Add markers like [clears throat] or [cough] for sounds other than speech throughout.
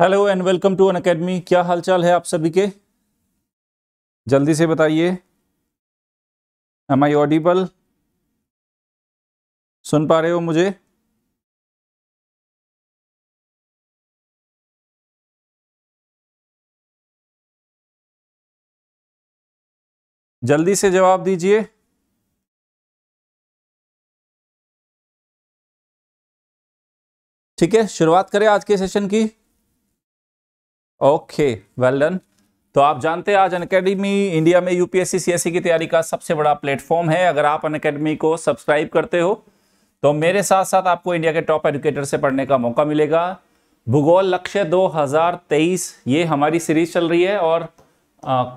Hello and welcome to Unacademy क्या हालचाल है आप सभी के जल्दी से बताइए एम आई ऑडिबल सुन पा रहे हो मुझे जल्दी से जवाब दीजिए ठीक है शुरुआत करें आज के सेशन की ओके वेल डन तो आप जानते हैं आज अनकेडमी इंडिया में यूपीएससी सीएससी e की तैयारी का सबसे बड़ा प्लेटफॉर्म है अगर आप अन को सब्सक्राइब करते हो तो मेरे साथ साथ आपको इंडिया के टॉप एजुकेटर से पढ़ने का मौका मिलेगा भूगोल लक्ष्य 2023 ये हमारी सीरीज चल रही है और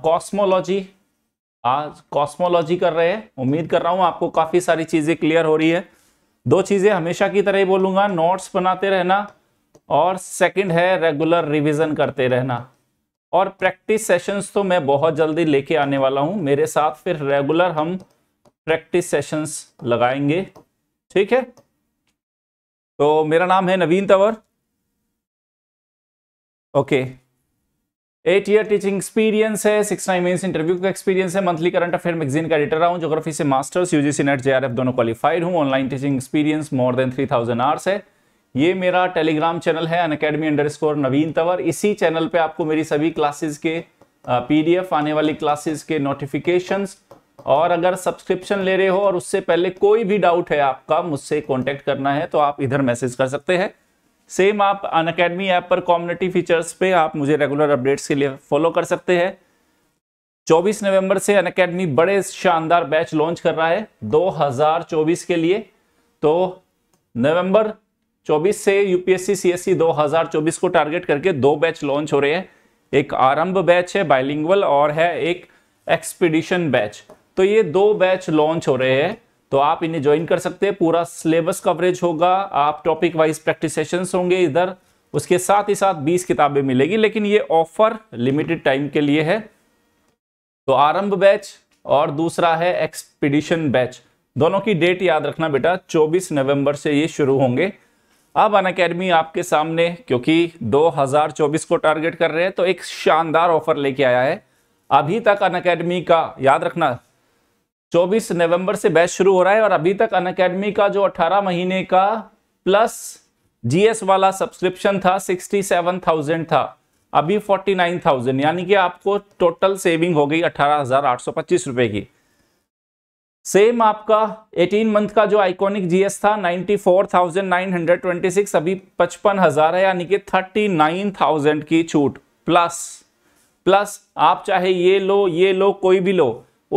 कॉस्मोलॉजी आज कॉस्मोलॉजी कर रहे हैं उम्मीद कर रहा हूँ आपको काफ़ी सारी चीज़ें क्लियर हो रही है दो चीज़ें हमेशा की तरह ही बोलूँगा नोट्स बनाते रहना और सेकंड है रेगुलर रिवीजन करते रहना और प्रैक्टिस सेशंस तो मैं बहुत जल्दी लेके आने वाला हूँ मेरे साथ फिर रेगुलर हम प्रैक्टिस सेशंस लगाएंगे ठीक है तो मेरा नाम है Naveen Tanwar okay eight year teaching experience है सिक्स नाइन मेन्स इंटरव्यू का एक्सपीरियंस है मंथली करंट अफेयर मैगजीन का एडिटर हूँ जोग्राफी से मास्टर्स यूजीसी नेट जेआरएफ दोनों क्वालिफाइड हूँ online teaching experience more than three thousand hours है ये मेरा टेलीग्राम चैनल है Unacademy underscore Naveen Tanwar इसी चैनल पे आपको मेरी सभी क्लासेस के पीडीएफ आने वाली क्लासेस के नोटिफिकेशंस और अगर सब्सक्रिप्शन ले रहे हो और उससे पहले कोई भी डाउट है आपका मुझसे कांटेक्ट करना है तो आप इधर मैसेज कर सकते हैं सेम आप अन अकेडमी ऐप पर कम्युनिटी फीचर्स पे आप मुझे रेगुलर अपडेट्स के लिए फॉलो कर सकते हैं 24 नवंबर से अन अकेडमी बड़े शानदार बैच लॉन्च कर रहा है 2024 के लिए तो नवंबर 24 से यूपीएससी सीएससी 2024 को टारगेट करके दो बैच लॉन्च हो रहे हैं एक आरंभ बैच है बाइलिंगुअल और है एक एक्सपीडिशन बैच तो ये दो बैच लॉन्च हो रहे हैं तो आप इन्हें ज्वाइन कर सकते हैं पूरा सिलेबस कवरेज होगा आप टॉपिक वाइज प्रैक्टिस सेशंस होंगे इधर उसके साथ ही साथ 20 किताबें मिलेगी लेकिन ये ऑफर लिमिटेड टाइम के लिए है तो आरंभ बैच और दूसरा है एक्सपीडिशन बैच दोनों की डेट याद रखना बेटा 24 नवंबर से ये शुरू होंगे अब अन अकेडमी आपके सामने क्योंकि 2024 को टारगेट कर रहे हैं तो एक शानदार ऑफर लेके आया है अभी तक अन अकेडमी का याद रखना 24 नवंबर से बैच शुरू हो रहा है और अभी तक अन अकेडमी का जो 18 महीने का प्लस जीएस वाला सब्सक्रिप्शन था 67,000 था अभी 49,000 यानी कि आपको टोटल सेविंग हो गई अठारह रुपए की सेम आपका 18 मंथ का जो आइकॉनिक जीएस था 94,926 अभी 55,000 है यानी कि 39,000 की छूट प्लस प्लस आप चाहे ये लो ये लो कोई भी लो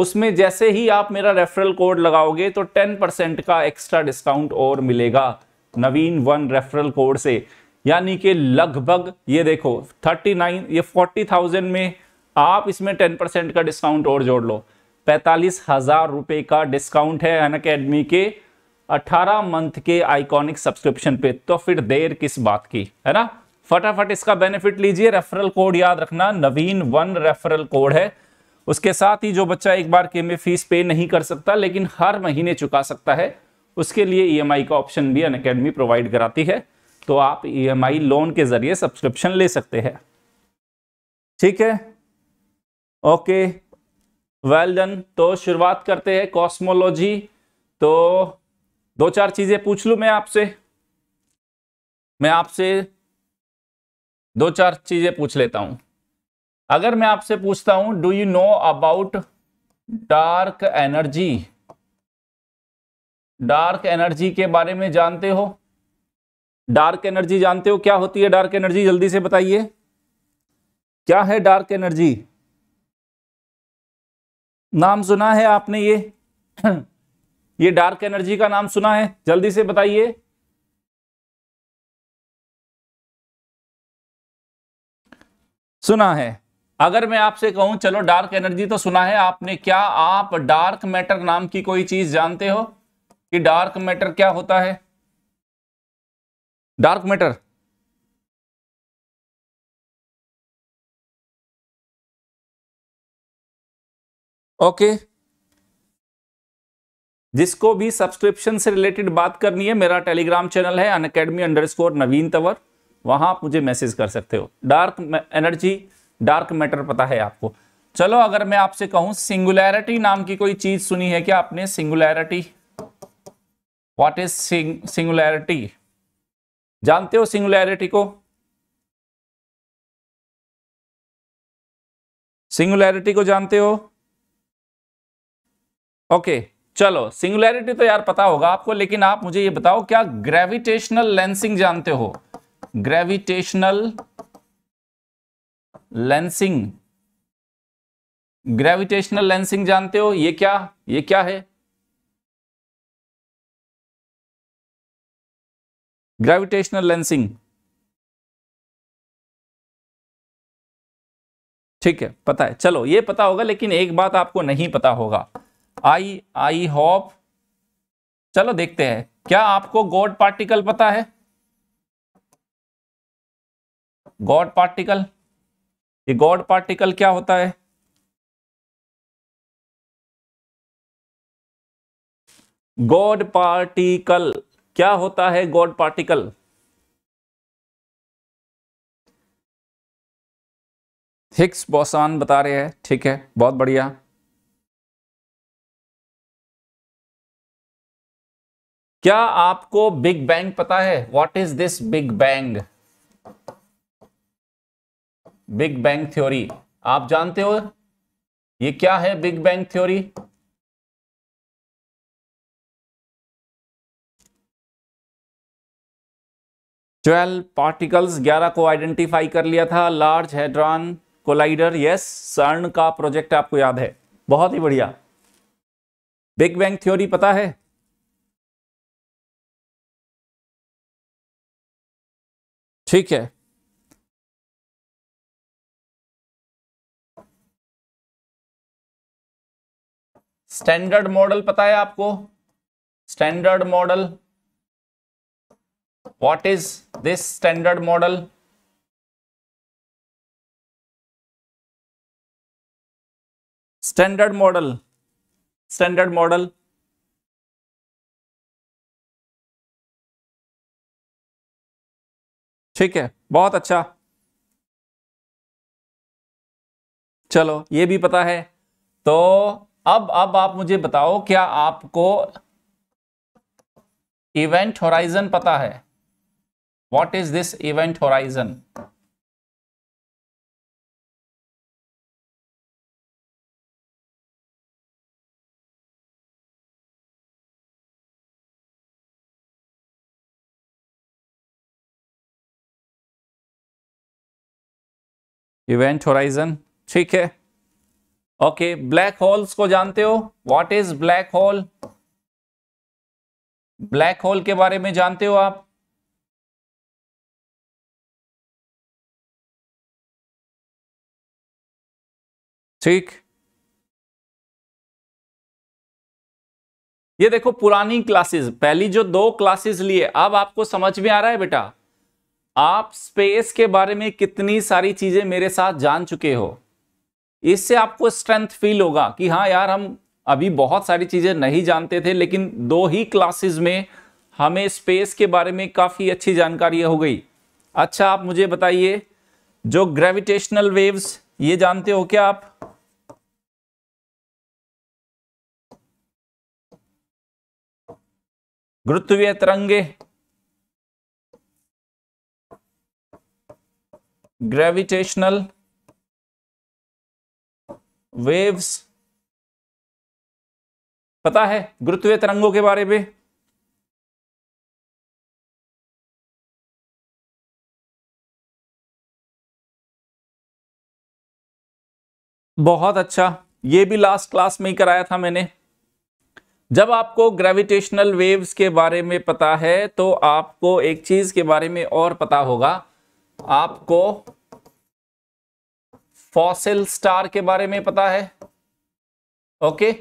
उसमें जैसे ही आप मेरा रेफरल कोड लगाओगे तो 10 परसेंट का एक्स्ट्रा डिस्काउंट और मिलेगा नवीन वन रेफरल कोड से यानी कि लगभग ये देखो 39 ये 40,000 में आप इसमें 10 परसेंट का डिस्काउंट और जोड़ लो पैंतालीस हज़ार रुपये का डिस्काउंट है अन अकेडमी के 18 मंथ के आइकॉनिक सब्सक्रिप्शन पे तो फिर देर किस बात की है ना फटाफट इसका बेनिफिट लीजिए रेफरल कोड याद रखना नवीन वन रेफरल कोड है उसके साथ ही जो बच्चा एक बार के में फीस पे नहीं कर सकता लेकिन हर महीने चुका सकता है उसके लिए ईएमआई का ऑप्शन भी अन अकेडमी प्रोवाइड कराती है तो आप ईएमआई लोन के जरिए सब्सक्रिप्शन ले सकते हैं ठीक है ओके वेल डन तो शुरुआत करते हैं कॉस्मोलॉजी तो दो चार चीज़ें पूछ लू मैं आपसे मैं आपसे दो चार चीज़ें पूछ लेता हूं अगर मैं आपसे पूछता हूं do you know about dark energy dark energy के बारे में जानते हो डार्क एनर्जी जानते हो क्या होती है डार्क एनर्जी जल्दी से बताइए क्या है डार्क एनर्जी नाम सुना है आपने ये [clears throat] ये डार्क एनर्जी का नाम सुना है जल्दी से बताइए सुना है अगर मैं आपसे कहूं चलो डार्क एनर्जी तो सुना है आपने क्या आप डार्क मैटर नाम की कोई चीज जानते हो कि डार्क मैटर क्या होता है डार्क मैटर ओके जिसको भी सब्सक्रिप्शन से रिलेटेड बात करनी है मेरा टेलीग्राम चैनल है Unacademy underscore Naveen Tanwar वहां आप मुझे मैसेज कर सकते हो डार्क एनर्जी डार्क मैटर पता है आपको चलो अगर मैं आपसे कहूं सिंगुलैरिटी नाम की कोई चीज सुनी है क्या आपने सिंगुलैरिटी व्हाट इज सिंगुलैरिटी जानते हो सिंगुलैरिटी को सिंगुलैरिटी को जानते हो ओके चलो सिंगुलैरिटी तो यार पता होगा आपको लेकिन आप मुझे ये बताओ क्या ग्रेविटेशनल लेंसिंग जानते हो ग्रेविटेशनल लेंसिंग ग्रेविटेशनल लेंसिंग जानते हो ये क्या ये क्या है ग्रेविटेशनल लेंसिंग ठीक है पता है चलो ये पता होगा लेकिन एक बात आपको नहीं पता होगा आई आई होप चलो देखते हैं क्या आपको गॉड पार्टिकल पता है गॉड पार्टिकल ये गॉड पार्टिकल क्या होता है गॉड पार्टिकल क्या होता है गॉड पार्टिकल हिक्स बोसान बता रहे हैं ठीक है बहुत बढ़िया क्या आपको बिग बैंग पता है what is this big bang big bang theory आप जानते हो ये क्या है big bang theory twelve particles ग्यारह को आइडेंटिफाई कर लिया था लार्ज हेड्रॉन कोलाइडर यस सर्न का प्रोजेक्ट आपको याद है बहुत ही बढ़िया बिग बैंग थ्योरी पता है ठीक है स्टैंडर्ड मॉडल पता है आपको standard model what is this standard model standard model standard model ठीक है बहुत अच्छा चलो ये भी पता है तो अब अब आप मुझे बताओ क्या आपको इवेंट होराइजन पता है what is this event horizon event horizon ठीक है ओके ब्लैक होल्स को जानते हो what is black hole black hole के बारे में जानते हो आप ठीक ये देखो पुरानी क्लासेस पहली जो दो क्लासेस लिए अब आपको समझ में आ रहा है बेटा आप स्पेस के बारे में कितनी सारी चीजें मेरे साथ जान चुके हो इससे आपको स्ट्रेंथ फील होगा कि हाँ यार हम अभी बहुत सारी चीजें नहीं जानते थे लेकिन दो ही क्लासेस में हमें स्पेस के बारे में काफ़ी अच्छी जानकारी हो गई अच्छा आप मुझे बताइए जो ग्रेविटेशनल वेव्स ये जानते हो क्या आप गुरुत्वीय तरंगे ग्रेविटेशनल वेव्स पता है गुरुत्वीय तरंगों के बारे में बहुत अच्छा ये भी लास्ट क्लास में ही कराया था मैंने जब आपको ग्रेविटेशनल वेव्स के बारे में पता है तो आपको एक चीज के बारे में और पता होगा आपको फॉसिल स्टार के बारे में पता है ओके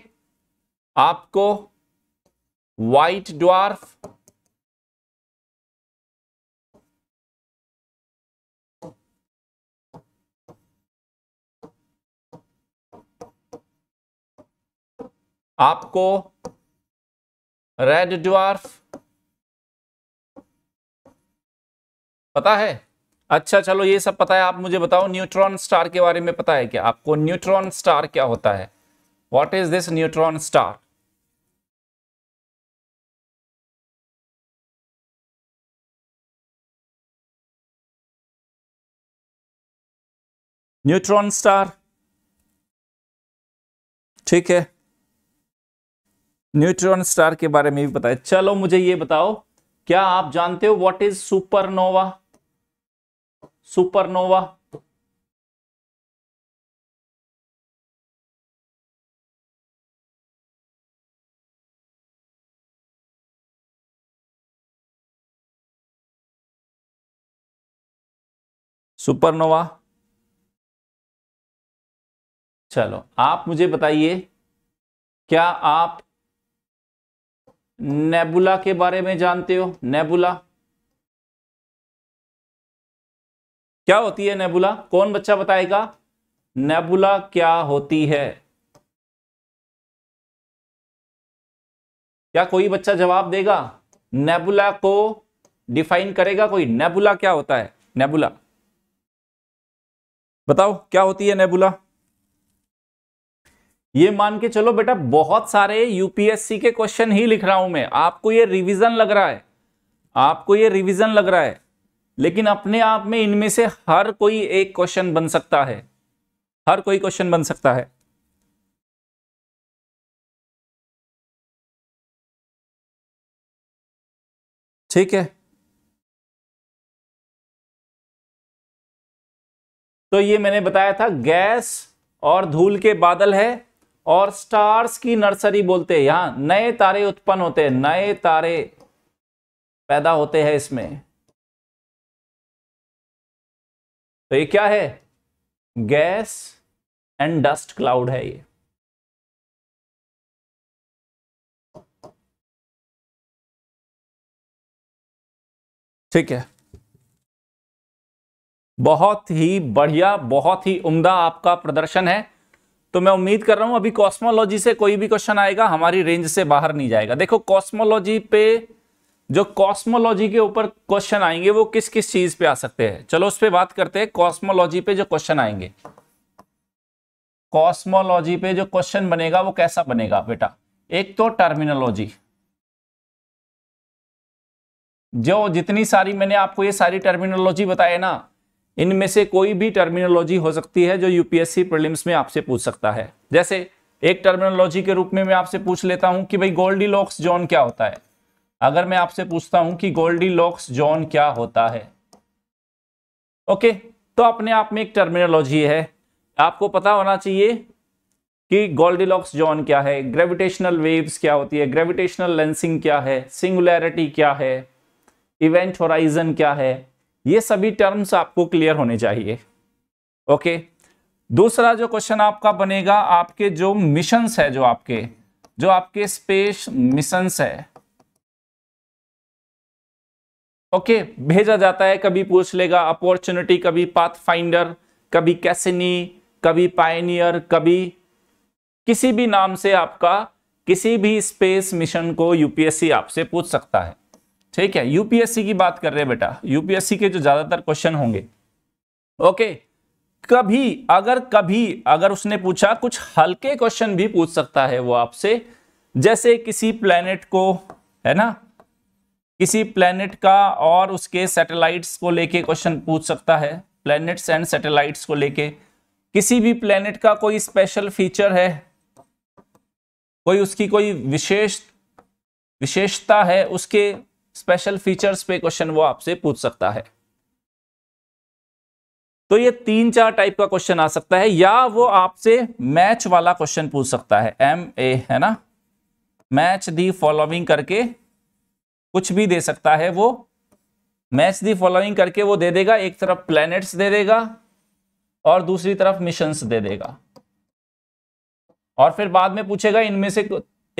आपको वाइट ड्वार्फ आपको रेड ड्वार्फ पता है अच्छा चलो ये सब पता है आप मुझे बताओ न्यूट्रॉन स्टार के बारे में पता है क्या आपको न्यूट्रॉन स्टार क्या होता है what is this neutron star neutron star ठीक है न्यूट्रॉन स्टार के बारे में भी पता है चलो मुझे ये बताओ क्या आप जानते हो what is supernova supernova supernova चलो आप मुझे बताइए क्या आप नेबुला के बारे में जानते हो नेबुला क्या होती है नेबुला कौन बच्चा बताएगा नेबुला क्या होती है क्या कोई बच्चा जवाब देगा नेबुला को डिफाइन करेगा कोई नेबुला क्या होता है नेबुला बताओ क्या होती है नेबुला ये मान के चलो बेटा बहुत सारे यूपीएससी के क्वेश्चन ही लिख रहा हूं मैं आपको ये रिवीजन लग रहा है आपको ये रिवीजन लग रहा है लेकिन अपने आप में इनमें से हर कोई एक क्वेश्चन बन सकता है हर कोई क्वेश्चन बन सकता है ठीक है तो ये मैंने बताया था गैस और धूल के बादल है और स्टार्स की नर्सरी बोलते हैं यहां नए तारे उत्पन्न होते हैं नए तारे पैदा होते हैं इसमें तो ये क्या है गैस एंड डस्ट क्लाउड है ये ठीक है बहुत ही बढ़िया बहुत ही उम्दा आपका प्रदर्शन है तो मैं उम्मीद कर रहा हूं अभी कॉस्मोलॉजी से कोई भी क्वेश्चन आएगा हमारी रेंज से बाहर नहीं जाएगा देखो कॉस्मोलॉजी पे जो कॉस्मोलॉजी के ऊपर क्वेश्चन आएंगे वो किस किस चीज पे आ सकते हैं चलो उस पर बात करते हैं कॉस्मोलॉजी पे जो क्वेश्चन आएंगे कॉस्मोलॉजी पे जो क्वेश्चन बनेगा वो कैसा बनेगा बेटा एक तो टर्मिनोलॉजी जो जितनी सारी मैंने आपको ये सारी टर्मिनोलॉजी बताए ना इनमें से कोई भी टर्मिनोलॉजी हो सकती है जो यूपीएससी प्रलिम्स में आपसे पूछ सकता है जैसे एक टर्मिनोलॉजी के रूप में मैं आपसे पूछ लेता हूं कि भाई गोल्डी लॉक्स जोन क्या होता है अगर मैं आपसे पूछता हूं कि गोल्डी लॉक्स जॉन क्या होता है ओके तो अपने आप में एक टर्मिनोलॉजी है आपको पता होना चाहिए कि लॉक्स जॉन क्या है ग्रेविटेशनल वेव्स क्या होती है ग्रेविटेशनल लेंसिंग क्या है सिंगुलैरिटी क्या है इवेंट होराइजन क्या है ये सभी टर्म्स आपको क्लियर होने चाहिए ओके दूसरा जो क्वेश्चन आपका बनेगा आपके जो मिशंस है जो आपके जो आपके स्पेस मिशंस है ओके भेजा जाता है कभी पूछ लेगा अपॉर्चुनिटी कभी पाथ फाइंडर कभी कैसेनी कभी पायनियर कभी किसी भी नाम से आपका किसी भी स्पेस मिशन को यूपीएससी आपसे पूछ सकता है ठीक है यूपीएससी की बात कर रहे हैं बेटा यूपीएससी के जो ज्यादातर क्वेश्चन होंगे ओके कभी अगर कभी अगर उसने पूछा कुछ हल्के क्वेश्चन भी पूछ सकता है वो आपसे जैसे किसी प्लेनेट को है ना किसी प्लेनेट का और उसके सैटेलाइट्स को लेके क्वेश्चन पूछ सकता है प्लैनेट्स एंड सैटेलाइट्स को लेके किसी भी प्लेनेट का कोई स्पेशल फीचर है कोई उसकी कोई विशेष विशेषता है उसके स्पेशल फीचर्स पे क्वेश्चन वो आपसे पूछ सकता है तो ये तीन चार टाइप का क्वेश्चन आ सकता है या वो आपसे मैच वाला क्वेश्चन पूछ सकता है एम ए है ना मैच दी फॉलोइंग करके कुछ भी दे सकता है वो मैच दी फॉलोइंग करके वो दे देगा एक तरफ प्लैनेट्स दे देगा और दूसरी तरफ मिशंस दे देगा और फिर बाद में पूछेगा इनमें से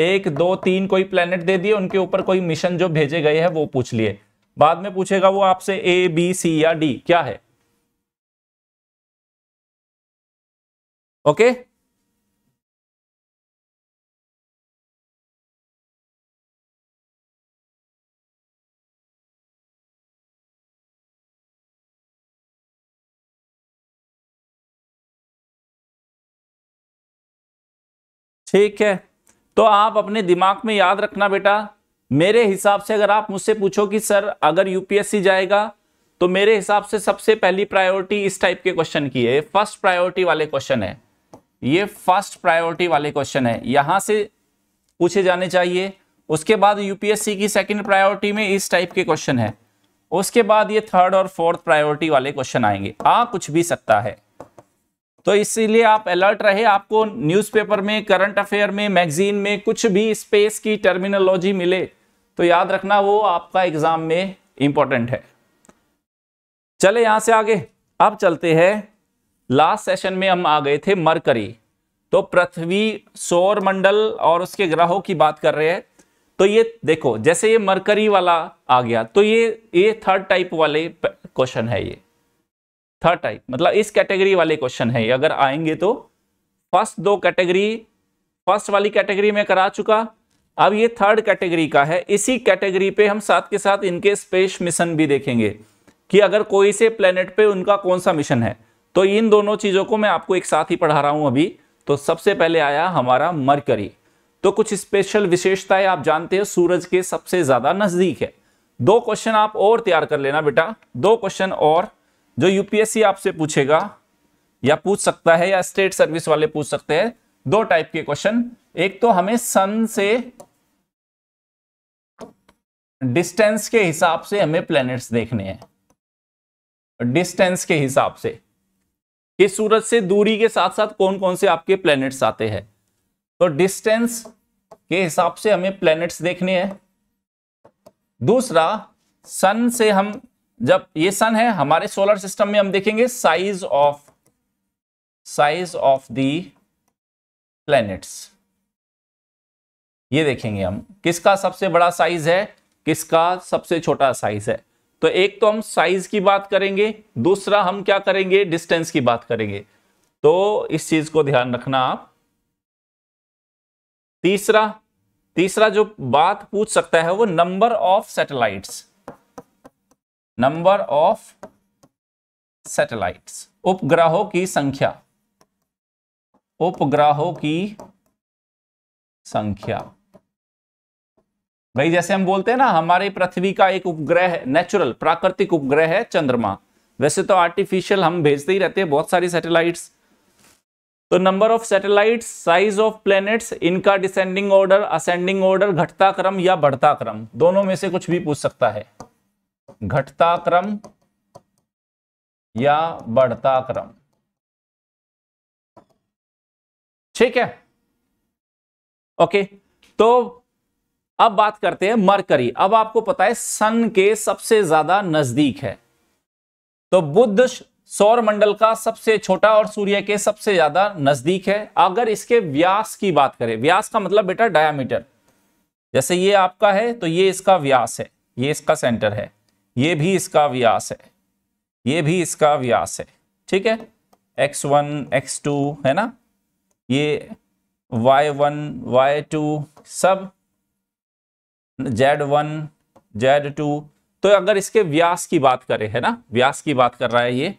एक दो तीन कोई प्लेनेट दे दिए उनके ऊपर कोई मिशन जो भेजे गए हैं वो पूछ लिए बाद में पूछेगा वो आपसे ए बी सी या डी क्या है ओके okay? ठीक है तो आप अपने दिमाग में याद रखना बेटा मेरे हिसाब से अगर आप मुझसे पूछो कि सर अगर यूपीएससी जाएगा तो मेरे हिसाब से सबसे पहली प्रायोरिटी इस टाइप के क्वेश्चन की है फर्स्ट प्रायोरिटी वाले क्वेश्चन है ये फर्स्ट प्रायोरिटी वाले क्वेश्चन है यहां से पूछे जाने चाहिए उसके बाद यूपीएससी की सेकंड प्रायोरिटी में इस टाइप के क्वेश्चन है उसके बाद ये थर्ड और फोर्थ प्रायोरिटी वाले क्वेश्चन आएंगे आ कुछ भी सकता है तो इसीलिए आप अलर्ट रहे आपको न्यूज़पेपर में करंट अफेयर में मैगजीन में कुछ भी स्पेस की टर्मिनोलॉजी मिले तो याद रखना वो आपका एग्जाम में इंपॉर्टेंट है चले यहां से आगे अब चलते हैं लास्ट सेशन में हम आ गए थे मरकरी तो पृथ्वी सौर मंडल और उसके ग्रहों की बात कर रहे हैं तो ये देखो जैसे ये मरकरी वाला आ गया तो ये ये थर्ड टाइप वाले क्वेश्चन है ये थर्ड टाइप मतलब इस कैटेगरी वाले क्वेश्चन है अगर आएंगे तो फर्स्ट दो कैटेगरी फर्स्ट वाली कैटेगरी में करा चुका अब ये थर्ड कैटेगरी का है इसी कैटेगरी पे हम साथ के साथ इनके स्पेस मिशन भी देखेंगे कि अगर कोई से प्लेनेट पे उनका कौन सा मिशन है तो इन दोनों चीज़ों को मैं आपको एक साथ ही पढ़ा रहा हूँ अभी तो सबसे पहले आया हमारा मरकरी तो कुछ स्पेशल विशेषताएं आप जानते हैं सूरज के सबसे ज़्यादा नज़दीक है दो क्वेश्चन आप और तैयार कर लेना बेटा दो क्वेश्चन और जो यूपीएससी आपसे पूछेगा या पूछ सकता है या स्टेट सर्विस वाले पूछ सकते हैं दो टाइप के क्वेश्चन एक तो हमें सन से डिस्टेंस के हिसाब से हमें प्लैनेट्स देखने हैं डिस्टेंस के हिसाब से कि सूरज से दूरी के साथ साथ कौन कौन से आपके प्लैनेट्स आते हैं तो डिस्टेंस के हिसाब से हमें प्लैनेट्स देखने हैं दूसरा सन से हम जब ये सन है हमारे सोलर सिस्टम में हम देखेंगे size of size of the planets ये देखेंगे हम किसका सबसे बड़ा साइज है किसका सबसे छोटा साइज है तो एक तो हम साइज की बात करेंगे दूसरा हम क्या करेंगे डिस्टेंस की बात करेंगे तो इस चीज को ध्यान रखना आप तीसरा तीसरा जो बात पूछ सकता है वो number of satellites number of satellites उपग्रहों की संख्या उपग्रहों की संख्या भाई जैसे हम बोलते हैं ना हमारी पृथ्वी का एक उपग्रह है नेचुरल प्राकृतिक उपग्रह है चंद्रमा वैसे तो आर्टिफिशियल हम भेजते ही रहते हैं बहुत सारी सैटेलाइट्स तो number of satellites size of planets इनका डिसेंडिंग ऑर्डर असेंडिंग ऑर्डर घटता क्रम या बढ़ता क्रम दोनों में से कुछ भी पूछ सकता है घटता क्रम या बढ़ता क्रम ठीक है ओके तो अब बात करते हैं मरकरी अब आपको पता है सन के सबसे ज्यादा नजदीक है तो बुद्ध सौर मंडल का सबसे छोटा और सूर्य के सबसे ज्यादा नजदीक है अगर इसके व्यास की बात करें व्यास का मतलब बेटा डायामीटर जैसे ये आपका है तो ये इसका व्यास है ये इसका सेंटर है ये भी इसका व्यास है ये भी इसका व्यास है ठीक है एक्स वन एक्स टू है ना ये वाई वन वाई टू सब जेड वन जेड टू तो अगर इसके व्यास की बात करें है ना व्यास की बात कर रहा है ये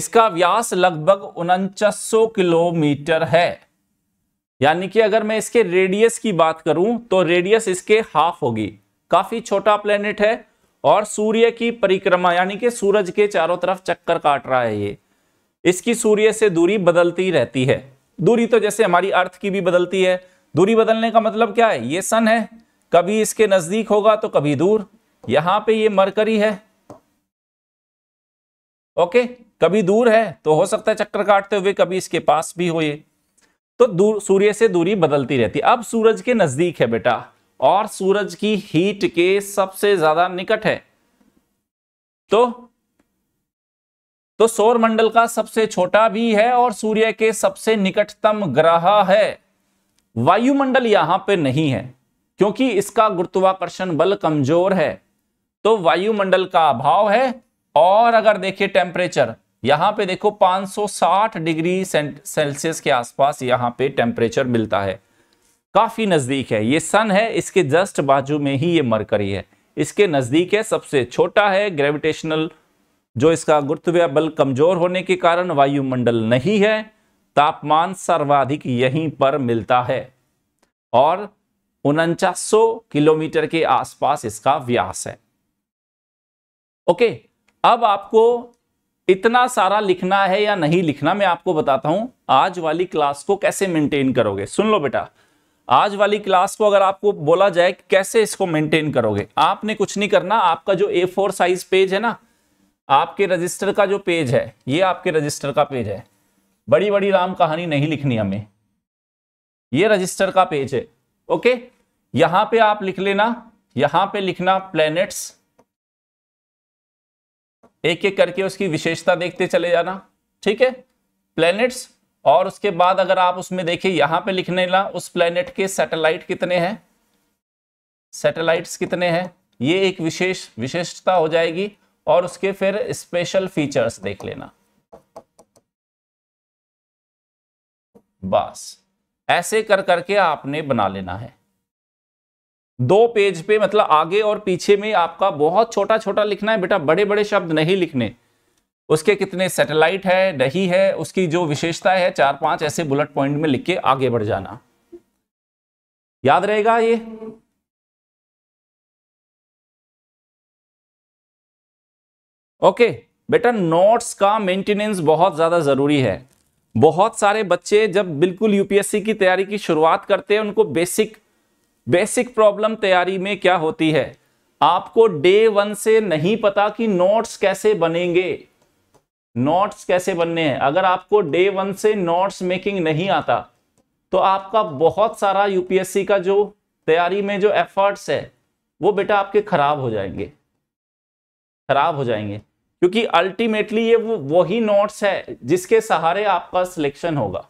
इसका व्यास लगभग उनचास किलोमीटर है यानी कि अगर मैं इसके रेडियस की बात करूं तो रेडियस इसके हाफ होगी काफी छोटा प्लेनेट है और सूर्य की परिक्रमा यानी कि सूरज के चारों तरफ चक्कर काट रहा है ये इसकी सूर्य से दूरी बदलती रहती है दूरी तो जैसे हमारी अर्थ की भी बदलती है दूरी बदलने का मतलब क्या है ये सन है कभी इसके नजदीक होगा तो कभी दूर यहां पे ये मरकरी है ओके कभी दूर है तो हो सकता है चक्कर काटते हुए कभी इसके पास भी हो ये तो दूर सूर्य से दूरी बदलती रहती है अब सूरज के नजदीक है बेटा और सूरज की हीट के सबसे ज्यादा निकट है तो तो सौर मंडल का सबसे छोटा भी है और सूर्य के सबसे निकटतम ग्रह है वायुमंडल यहां पे नहीं है क्योंकि इसका गुरुत्वाकर्षण बल कमजोर है तो वायुमंडल का अभाव है और अगर देखिए टेम्परेचर यहां पे देखो 560 डिग्री सेल्सियस के आसपास यहां पे टेम्परेचर मिलता है काफ़ी नज़दीक है ये सन है इसके जस्ट बाजू में ही ये मरकरी है इसके नज़दीक है सबसे छोटा है ग्रेविटेशनल जो इसका गुरुत्व बल कमज़ोर होने के कारण वायुमंडल नहीं है तापमान सर्वाधिक यहीं पर मिलता है और उनचास किलोमीटर के आसपास इसका व्यास है ओके अब आपको इतना सारा लिखना है या नहीं लिखना मैं आपको बताता हूं आज वाली क्लास को कैसे मेंटेन करोगे सुन लो बेटा आज वाली क्लास को अगर आपको बोला जाए कि कैसे इसको मेंटेन करोगे आपने कुछ नहीं करना आपका जो ए फोर साइज पेज है ना आपके रजिस्टर का जो पेज है ये आपके रजिस्टर का पेज है बड़ी बड़ी राम कहानी नहीं लिखनी हमें ये रजिस्टर का पेज है ओके यहां पे आप लिख लेना यहां पे लिखना प्लैनेट्स एक एक करके उसकी विशेषता देखते चले जाना ठीक है प्लैनेट्स और उसके बाद अगर आप उसमें देखिए यहां पे लिखने ला उस प्लेनेट के सैटेलाइट कितने हैं सैटेलाइट्स कितने हैं ये एक विशेष विशेषता हो जाएगी और उसके फिर स्पेशल फीचर्स देख लेना बस ऐसे कर करके आपने बना लेना है दो पेज पे मतलब आगे और पीछे में आपका बहुत छोटा छोटा लिखना है बेटा बड़े बड़े शब्द नहीं लिखने उसके कितने सैटेलाइट है नहीं है उसकी जो विशेषता है चार पांच ऐसे बुलेट पॉइंट में लिख के आगे बढ़ जाना याद रहेगा ये ओके बेटा नोट्स का मेंटेनेंस बहुत ज़्यादा ज़रूरी है बहुत सारे बच्चे जब बिल्कुल यूपीएससी की तैयारी की शुरुआत करते हैं उनको बेसिक बेसिक प्रॉब्लम तैयारी में क्या होती है आपको डे वन से नहीं पता कि नोट्स कैसे बनेंगे नोट्स कैसे बनने हैं अगर आपको डे वन से नोट्स मेकिंग नहीं आता तो आपका बहुत सारा यूपीएससी का जो तैयारी में जो एफर्ट्स है वो बेटा आपके खराब हो जाएंगे खराब हो जाएंगे क्योंकि अल्टीमेटली ये वो वही नोट्स है जिसके सहारे आपका सिलेक्शन होगा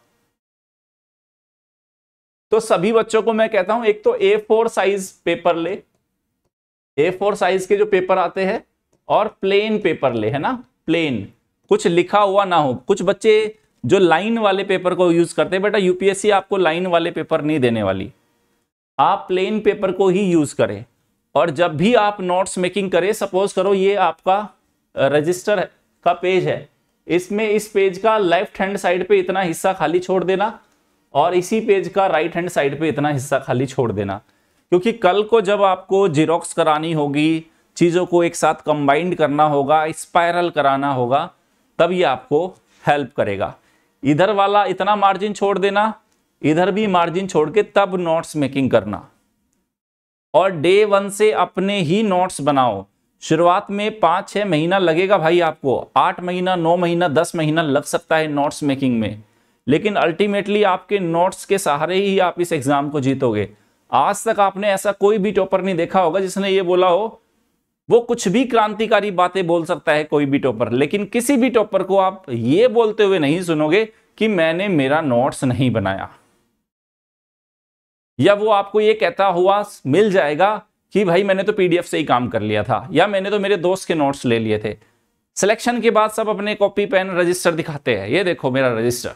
तो सभी बच्चों को मैं कहता हूं एक तो ए फोर साइज पेपर ले ए फोर साइज के जो पेपर आते हैं और प्लेन पेपर ले है ना प्लेन कुछ लिखा हुआ ना हो कुछ बच्चे जो लाइन वाले पेपर को यूज करते हैं बेटा यूपीएससी आपको लाइन वाले पेपर नहीं देने वाली आप प्लेन पेपर को ही यूज करें और जब भी आप नोट्स मेकिंग करें सपोज करो ये आपका रजिस्टर का पेज है इसमें इस पेज का लेफ्ट हैंड साइड पे इतना हिस्सा खाली छोड़ देना और इसी पेज का राइट हैंड साइड पे इतना हिस्सा खाली छोड़ देना क्योंकि कल को जब आपको जीरोक्स करानी होगी चीज़ों को एक साथ कंबाइंड करना होगा स्पायरल कराना होगा तब ये आपको हेल्प करेगा इधर वाला इतना मार्जिन छोड़ देना इधर भी मार्जिन छोड़ के तब नोट्स मेकिंग करना और डे वन से अपने ही नोट्स बनाओ शुरुआत में पाँच छः महीना लगेगा भाई आपको आठ महीना नौ महीना दस महीना लग सकता है नोट्स मेकिंग में लेकिन अल्टीमेटली आपके नोट्स के सहारे ही आप इस एग्ज़ाम को जीतोगे आज तक आपने ऐसा कोई भी टॉपर नहीं देखा होगा जिसने ये बोला हो वो कुछ भी क्रांतिकारी बातें बोल सकता है कोई भी टॉपर लेकिन किसी भी टॉपर को आप ये बोलते हुए नहीं सुनोगे कि मैंने मेरा नोट्स नहीं बनाया या वो आपको ये कहता हुआ मिल जाएगा कि भाई मैंने तो पीडीएफ से ही काम कर लिया था या मैंने तो मेरे दोस्त के नोट्स ले लिए थे सिलेक्शन के बाद सब अपने कॉपी पेन रजिस्टर दिखाते हैं ये देखो मेरा रजिस्टर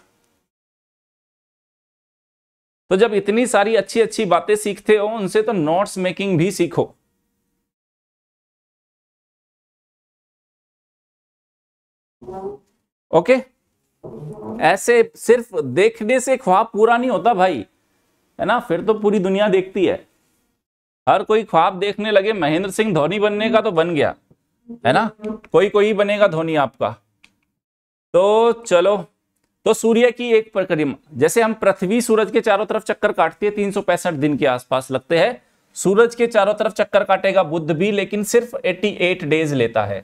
तो जब इतनी सारी अच्छी अच्छी बातें सीखते हो उनसे तो नोट्स मेकिंग भी सीखो ओके ऐसे सिर्फ देखने से ख्वाब पूरा नहीं होता भाई है ना फिर तो पूरी दुनिया देखती है हर कोई ख्वाब देखने लगे महेंद्र सिंह धोनी बनने का तो बन गया है ना कोई कोई बनेगा धोनी आपका तो चलो तो सूर्य की एक परिक्रमा जैसे हम पृथ्वी सूरज के चारों तरफ चक्कर काटती है तीन दिन के आसपास लगते हैं सूरज के चारों तरफ चक्कर काटेगा बुद्ध भी लेकिन सिर्फ 88 डेज लेता है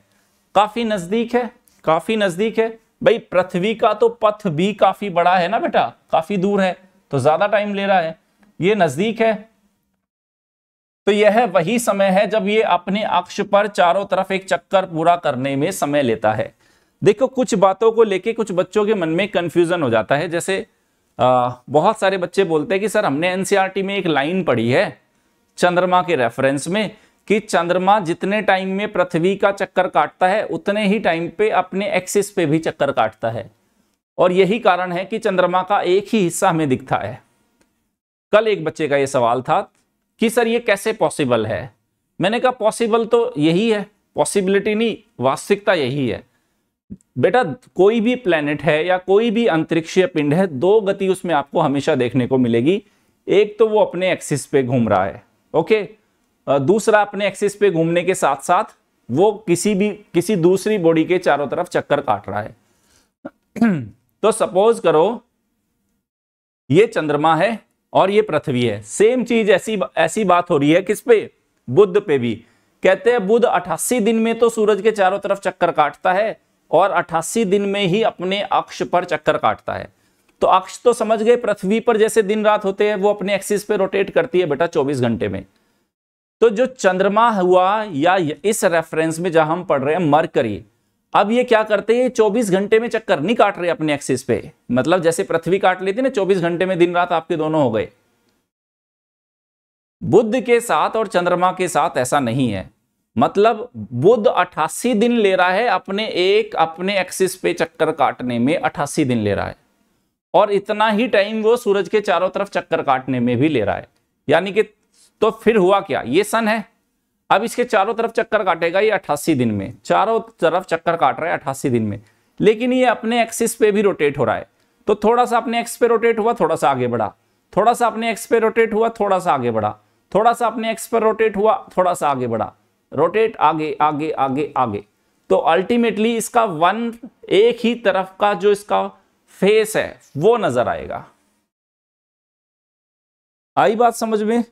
काफी नजदीक है काफ़ी नज़दीक है भाई पृथ्वी का तो पथ भी काफ़ी बड़ा है ना बेटा काफ़ी दूर है तो ज़्यादा टाइम ले रहा है ये नज़दीक है तो यह वही समय है जब ये अपने अक्ष पर चारों तरफ एक चक्कर पूरा करने में समय लेता है देखो कुछ बातों को लेके कुछ बच्चों के मन में कंफ्यूजन हो जाता है जैसे आ, बहुत सारे बच्चे बोलते हैं कि सर हमने एनसीआरटी e में एक लाइन पढ़ी है चंद्रमा के रेफरेंस में कि चंद्रमा जितने टाइम में पृथ्वी का चक्कर काटता है उतने ही टाइम पे अपने एक्सिस पे भी चक्कर काटता है और यही कारण है कि चंद्रमा का एक ही हिस्सा हमें दिखता है कल एक बच्चे का ये सवाल था कि सर ये कैसे पॉसिबल है मैंने कहा पॉसिबल तो यही है पॉसिबिलिटी नहीं वास्तविकता यही है बेटा कोई भी प्लेनेट है या कोई भी अंतरिक्षीय पिंड है दो गति उसमें आपको हमेशा देखने को मिलेगी एक तो वो अपने एक्सिस पे घूम रहा है ओके दूसरा अपने एक्सिस पे घूमने के साथ साथ वो किसी भी किसी दूसरी बॉडी के चारों तरफ चक्कर काट रहा है तो सपोज करो ये चंद्रमा है और ये पृथ्वी है सेम चीज ऐसी ऐसी बात हो रही है किस पे बुद्ध पे भी कहते हैं बुद्ध अठासी दिन में तो सूरज के चारों तरफ चक्कर काटता है और अट्ठासी दिन में ही अपने अक्ष पर चक्कर काटता है तो अक्ष तो समझ गए पृथ्वी पर जैसे दिन रात होते हैं वो अपने एक्सिस पे रोटेट करती है बेटा 24 घंटे में तो जो चंद्रमा हुआ या इस रेफरेंस में जहां हम पढ़ रहे हैं मरकरी अब ये क्या करते हैं चौबीस घंटे में चक्कर नहीं काट रहे अपने एक्सिस पे मतलब जैसे पृथ्वी काट लेती ना चौबीस घंटे में दिन रात आपके दोनों हो गए बुद्ध के साथ और चंद्रमा के साथ ऐसा नहीं है मतलब बुद्ध अठासी दिन ले रहा है अपने एक अपने एक्सिस पे चक्कर काटने में अठासी दिन ले रहा है और इतना ही टाइम वो सूरज के चारों तरफ चक्कर काटने में भी ले रहा है यानी कि तो फिर हुआ क्या ये सन है अब इसके चारों तरफ चक्कर काटेगा ये अट्ठासी दिन में चारों तरफ चक्कर काट रहा है अट्ठासी दिन में लेकिन ये अपने एक्सिस पे भी रोटेट हो रहा है तो थोड़ा सा अपने एक्स पे रोटेट हुआ थोड़ा सा आगे बढ़ा थोड़ा सा अपने एक्स पे रोटेट हुआ थोड़ा सा आगे बढ़ा थोड़ा सा अपने एक्स पर रोटेट हुआ थोड़ा सा आगे बढ़ा रोटेट आगे आगे आगे आगे तो अल्टीमेटली इसका वन एक ही तरफ का जो इसका फेस है वो नजर आएगा आई बात समझ में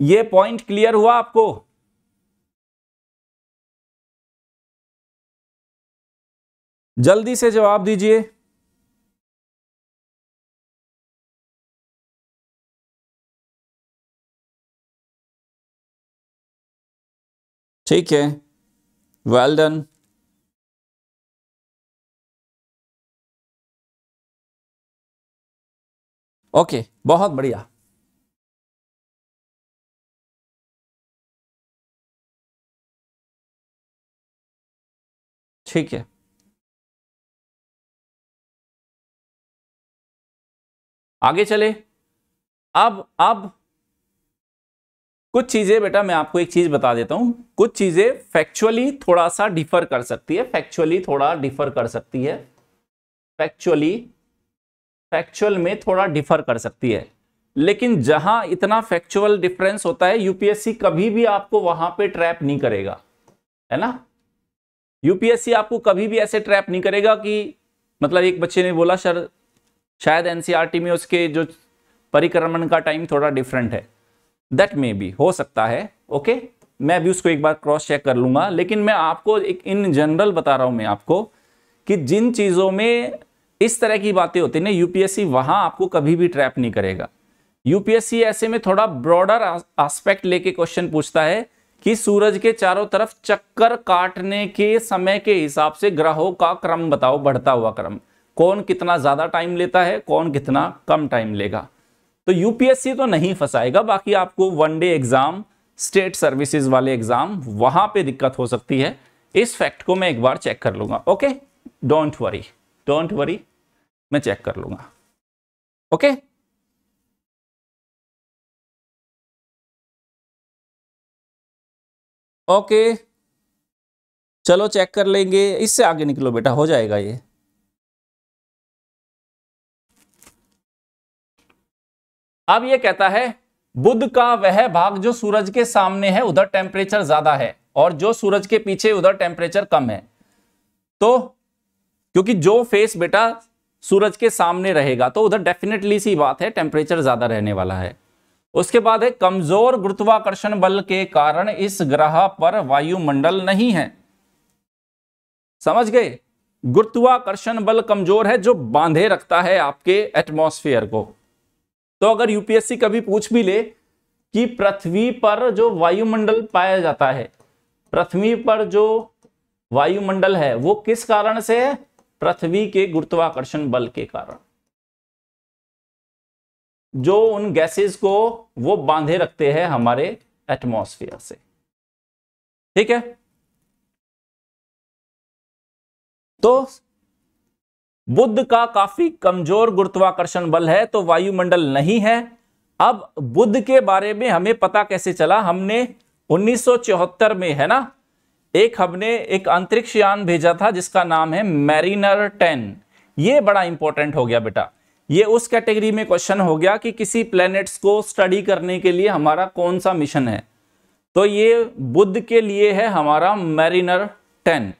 ये पॉइंट क्लियर हुआ आपको जल्दी से जवाब दीजिए ठीक है वेल डन ओके बहुत बढ़िया ठीक है आगे चले अब अब कुछ चीज़ें बेटा मैं आपको एक चीज़ बता देता हूं कुछ चीज़ें फैक्चुअली थोड़ा सा डिफर कर सकती है फैक्चुअली थोड़ा डिफर कर सकती है फैक्चुअली फैक्चुअल में थोड़ा डिफर कर सकती है लेकिन जहां इतना फैक्चुअल डिफरेंस होता है यूपीएससी कभी भी आपको वहां पे ट्रैप नहीं करेगा है ना यूपीएससी आपको कभी भी ऐसे ट्रैप नहीं करेगा कि मतलब एक बच्चे ने बोला सर शायद एनसीईआरटी में उसके जो परिक्रमण का टाइम थोड़ा डिफरेंट है दैट मे बी हो सकता है ओके मैं भी उसको एक बार क्रॉस चेक कर लूंगा लेकिन मैं आपको एक इन जनरल बता रहा हूं मैं आपको कि जिन चीज़ों में इस तरह की बातें होती ना यूपीएससी वहां आपको कभी भी ट्रैप नहीं करेगा यूपीएससी ऐसे में थोड़ा ब्रॉडर आस्पेक्ट लेके क्वेश्चन पूछता है कि सूरज के चारों तरफ चक्कर काटने के समय के हिसाब से ग्रहों का क्रम बताओ बढ़ता हुआ क्रम कौन कितना ज़्यादा टाइम लेता है कौन कितना कम टाइम लेगा तो यूपीएससी तो नहीं फंसाएगा बाकी आपको one day exam state services वाले एग्ज़ाम वहां पे दिक्कत हो सकती है इस फैक्ट को मैं एक बार चेक कर लूंगा okay don't worry don't worry मैं चेक कर लूंगा ओके ओके चलो चेक कर लेंगे इससे आगे निकलो बेटा हो जाएगा ये अब ये कहता है बुद्ध का वह भाग जो सूरज के सामने है उधर टेम्परेचर ज्यादा है और जो सूरज के पीछे उधर टेम्परेचर कम है तो क्योंकि जो फेस बेटा सूरज के सामने रहेगा तो उधर डेफिनेटली सी बात है टेम्परेचर ज्यादा रहने वाला है उसके बाद है कमजोर गुरुत्वाकर्षण बल के कारण इस ग्रह पर वायुमंडल नहीं है समझ गए गुरुत्वाकर्षण बल कमजोर है जो बांधे रखता है आपके एटमॉस्फेयर को तो अगर यूपीएससी कभी पूछ भी ले कि पृथ्वी पर जो वायुमंडल पाया जाता है पृथ्वी पर जो वायुमंडल है वो किस कारण से है पृथ्वी के गुरुत्वाकर्षण बल के कारण जो उन गैसेस को वो बांधे रखते हैं हमारे एटमॉस्फेयर से ठीक है तो बुद्ध का काफी कमजोर गुरुत्वाकर्षण बल है तो वायुमंडल नहीं है अब बुद्ध के बारे में हमें पता कैसे चला हमने 1974 में है ना एक हमने एक अंतरिक्ष यान भेजा था जिसका नाम है मैरिनर 10 ये बड़ा इंपॉर्टेंट हो गया बेटा ये उस कैटेगरी में क्वेश्चन हो गया कि किसी प्लैनेट्स को स्टडी करने के लिए हमारा कौन सा मिशन है तो ये बुद्ध के लिए है हमारा मैरिनर टेन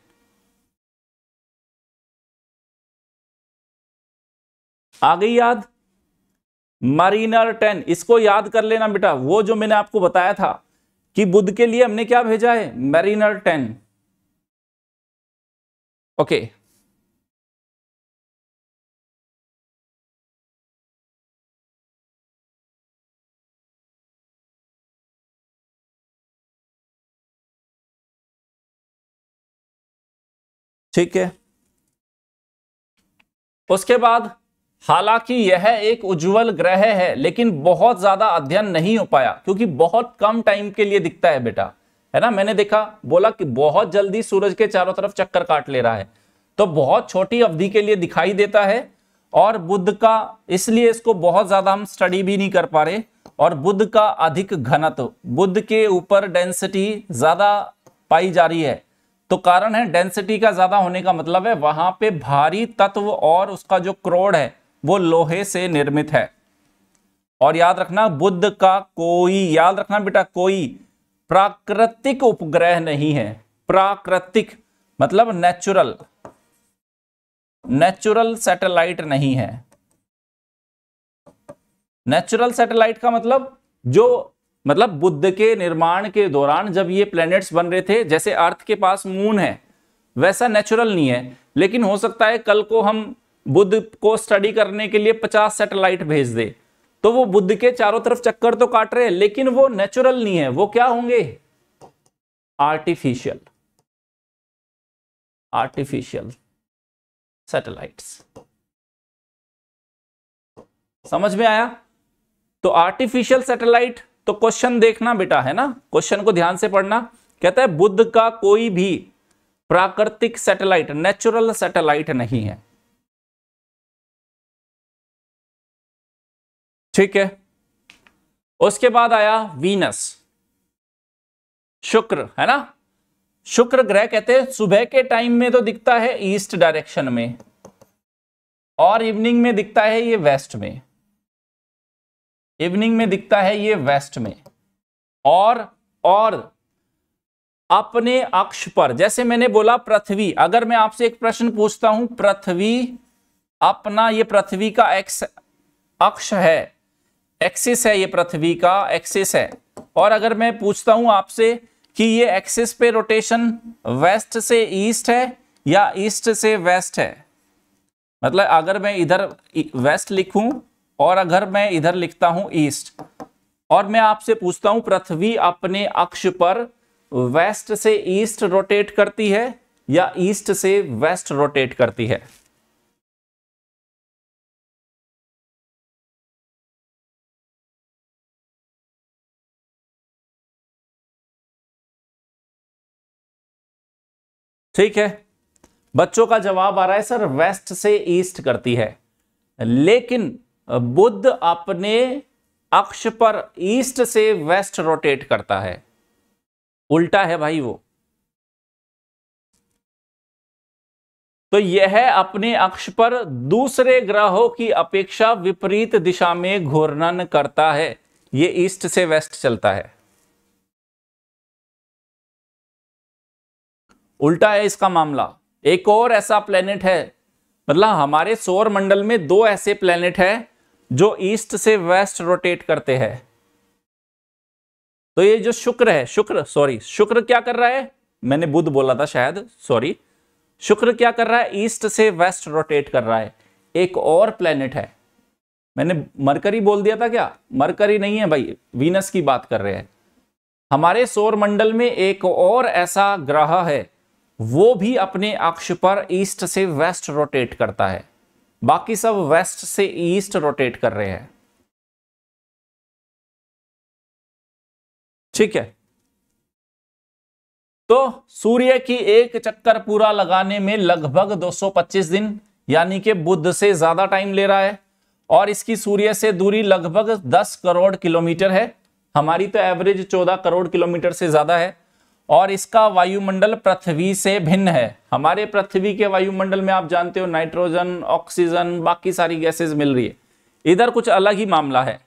आ गई याद मरीनर टेन इसको याद कर लेना बेटा वो जो मैंने आपको बताया था कि बुद्ध के लिए हमने क्या भेजा है मरीनर टेन ओके ठीक है उसके बाद हालांकि यह एक उज्जवल ग्रह है लेकिन बहुत ज्यादा अध्ययन नहीं हो पाया क्योंकि बहुत कम टाइम के लिए दिखता है बेटा है ना मैंने देखा बोला कि बहुत जल्दी सूरज के चारों तरफ चक्कर काट ले रहा है तो बहुत छोटी अवधि के लिए दिखाई देता है और बुद्ध का इसलिए इसको बहुत ज्यादा हम स्टडी भी नहीं कर पा रहे और बुद्ध का अधिक घनत्व बुद्ध के ऊपर डेंसिटी ज्यादा पाई जा रही है तो कारण है डेंसिटी का ज़्यादा होने का मतलब है वहां पे भारी तत्व और उसका जो क्रोड है वो लोहे से निर्मित है और याद रखना बुद्ध का कोई याद रखना बेटा कोई प्राकृतिक उपग्रह नहीं है प्राकृतिक मतलब नेचुरल नेचुरल सैटेलाइट नहीं है नेचुरल सैटेलाइट का मतलब जो मतलब बुद्ध के निर्माण के दौरान जब ये प्लैनेट्स बन रहे थे जैसे अर्थ के पास मून है वैसा नेचुरल नहीं है लेकिन हो सकता है कल को हम बुद्ध को स्टडी करने के लिए पचास सैटेलाइट भेज दे तो वो बुद्ध के चारों तरफ चक्कर तो काट रहे हैं लेकिन वो नेचुरल नहीं है वो क्या होंगे आर्टिफिशियल आर्टिफिशियल सैटेलाइट्स समझ में आया तो आर्टिफिशियल सैटेलाइट तो क्वेश्चन देखना बेटा है ना क्वेश्चन को ध्यान से पढ़ना कहता है बुद्ध का कोई भी प्राकृतिक सैटेलाइट नेचुरल सैटेलाइट नहीं है ठीक है उसके बाद आया वीनस शुक्र है ना शुक्र ग्रह कहते हैं सुबह के टाइम में तो दिखता है ईस्ट डायरेक्शन में और इवनिंग में दिखता है ये वेस्ट में इवनिंग में दिखता है ये वेस्ट में और और अपने अक्ष पर जैसे मैंने बोला पृथ्वी अगर मैं आपसे एक प्रश्न पूछता हूं पृथ्वी अपना ये पृथ्वी का एक्स अक्ष है एक्सिस है ये पृथ्वी का एक्सिस है और अगर मैं पूछता हूं आपसे कि ये एक्सिस पे रोटेशन वेस्ट से ईस्ट है या ईस्ट से वेस्ट है मतलब अगर मैं इधर वेस्ट लिखूं और अगर मैं इधर लिखता हूं ईस्ट और मैं आपसे पूछता हूं पृथ्वी अपने अक्ष पर वेस्ट से ईस्ट रोटेट करती है या ईस्ट से वेस्ट रोटेट करती है ठीक है बच्चों का जवाब आ रहा है सर वेस्ट से ईस्ट करती है लेकिन बुद्ध अपने अक्ष पर ईस्ट से वेस्ट रोटेट करता है उल्टा है भाई वो तो यह अपने अक्ष पर दूसरे ग्रहों की अपेक्षा विपरीत दिशा में घूर्णन करता है यह ईस्ट से वेस्ट चलता है उल्टा है इसका मामला एक और ऐसा प्लेनेट है मतलब हमारे सौर मंडल में दो ऐसे प्लेनेट हैं जो ईस्ट से वेस्ट रोटेट करते हैं तो ये जो शुक्र है शुक्र सॉरी शुक्र क्या कर रहा है मैंने बुध बोला था शायद सॉरी शुक्र क्या कर रहा है ईस्ट से वेस्ट रोटेट कर रहा है एक और प्लेनेट है मैंने मरकरी बोल दिया था क्या मरकरी नहीं है भाई वीनस की बात कर रहे हैं हमारे सौर मंडल में एक और ऐसा ग्रह है वो भी अपने अक्ष पर ईस्ट से वेस्ट रोटेट करता है बाकी सब वेस्ट से ईस्ट रोटेट कर रहे हैं ठीक है तो सूर्य की एक चक्कर पूरा लगाने में लगभग 225 दिन यानी कि बुद्ध से ज्यादा टाइम ले रहा है और इसकी सूर्य से दूरी लगभग 10 करोड़ किलोमीटर है हमारी तो एवरेज 14 करोड़ किलोमीटर से ज्यादा है और इसका वायुमंडल पृथ्वी से भिन्न है हमारे पृथ्वी के वायुमंडल में आप जानते हो नाइट्रोजन ऑक्सीजन बाकी सारी गैसेस मिल रही है इधर कुछ अलग ही मामला है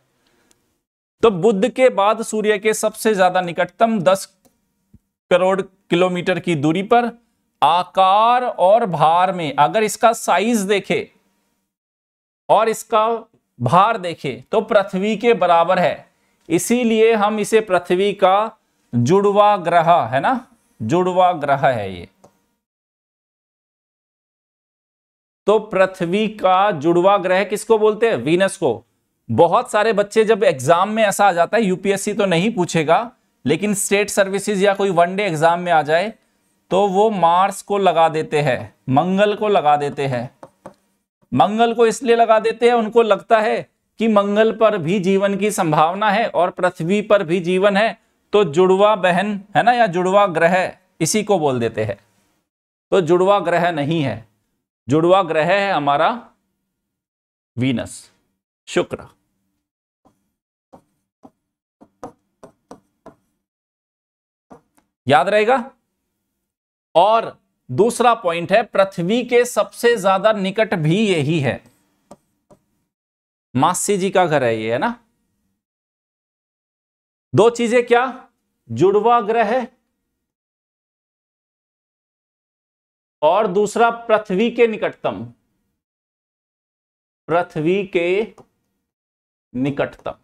तो बुद्ध के बाद सूर्य के सबसे ज्यादा निकटतम 10 करोड़ किलोमीटर की दूरी पर आकार और भार में अगर इसका साइज देखे और इसका भार देखे तो पृथ्वी के बराबर है इसीलिए हम इसे पृथ्वी का जुड़वा ग्रह है ना जुड़वा ग्रह है ये तो पृथ्वी का जुड़वा ग्रह किसको बोलते हैं वीनस को बहुत सारे बच्चे जब एग्जाम में ऐसा आ जाता है यूपीएससी तो नहीं पूछेगा लेकिन स्टेट सर्विसेज या कोई वनडे एग्जाम में आ जाए तो वो मार्स को लगा देते हैं मंगल को लगा देते हैं मंगल को इसलिए लगा देते हैं उनको लगता है कि मंगल पर भी जीवन की संभावना है और पृथ्वी पर भी जीवन है तो जुड़वा बहन है ना या जुड़वा ग्रह इसी को बोल देते हैं तो जुड़वा ग्रह नहीं है जुड़वा ग्रह है हमारा वीनस शुक्र याद रहेगा और दूसरा पॉइंट है पृथ्वी के सबसे ज्यादा निकट भी यही है मासी जी का घर है ये है ना दो चीजें क्या जुड़वा ग्रह और दूसरा पृथ्वी के निकटतम पृथ्वी के निकटतम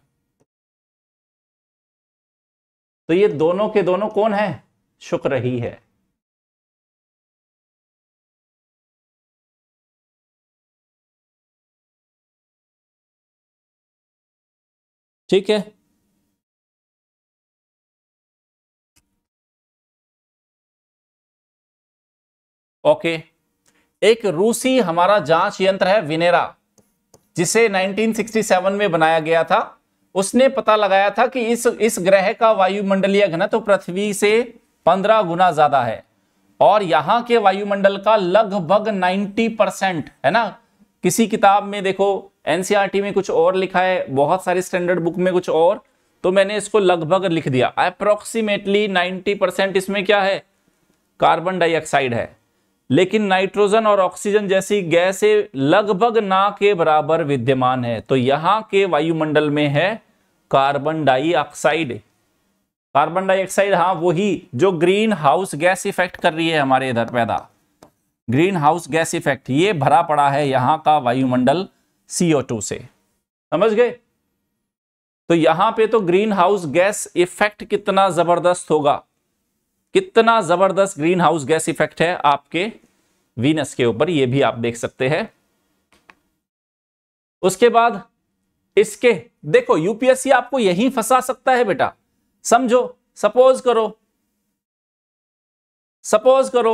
तो ये दोनों के दोनों कौन है शुक्र ही है ठीक है ओके एक रूसी हमारा जांच यंत्र है विनेरा जिसे 1967 में बनाया गया था उसने पता लगाया था कि इस इस ग्रह का वायुमंडलीय घनत्व तो पृथ्वी से 15 गुना ज्यादा है और यहां के वायुमंडल का लगभग 90 परसेंट है ना किसी किताब में देखो एनसीईआरटी e में कुछ और लिखा है बहुत सारी स्टैंडर्ड बुक में कुछ और तो मैंने इसको लगभग लिख दिया अप्रोक्सीमेटली नाइन्टी परसेंट इसमें क्या है कार्बन डाइऑक्साइड है लेकिन नाइट्रोजन और ऑक्सीजन जैसी गैसें लगभग ना के बराबर विद्यमान है तो यहां के वायुमंडल में है कार्बन डाइऑक्साइड कार्बन डाइऑक्साइड हाँ वही जो ग्रीन हाउस गैस इफेक्ट कर रही है हमारे इधर पैदा ग्रीन हाउस गैस इफेक्ट ये भरा पड़ा है यहां का वायुमंडल CO2 से समझ गए तो यहां पे तो ग्रीन हाउस गैस इफेक्ट कितना जबरदस्त होगा कितना जबरदस्त ग्रीन हाउस गैस इफेक्ट है आपके वीनस के ऊपर ये भी आप देख सकते हैं उसके बाद इसके देखो यूपीएससी आपको यही फंसा सकता है बेटा समझो सपोज करो सपोज करो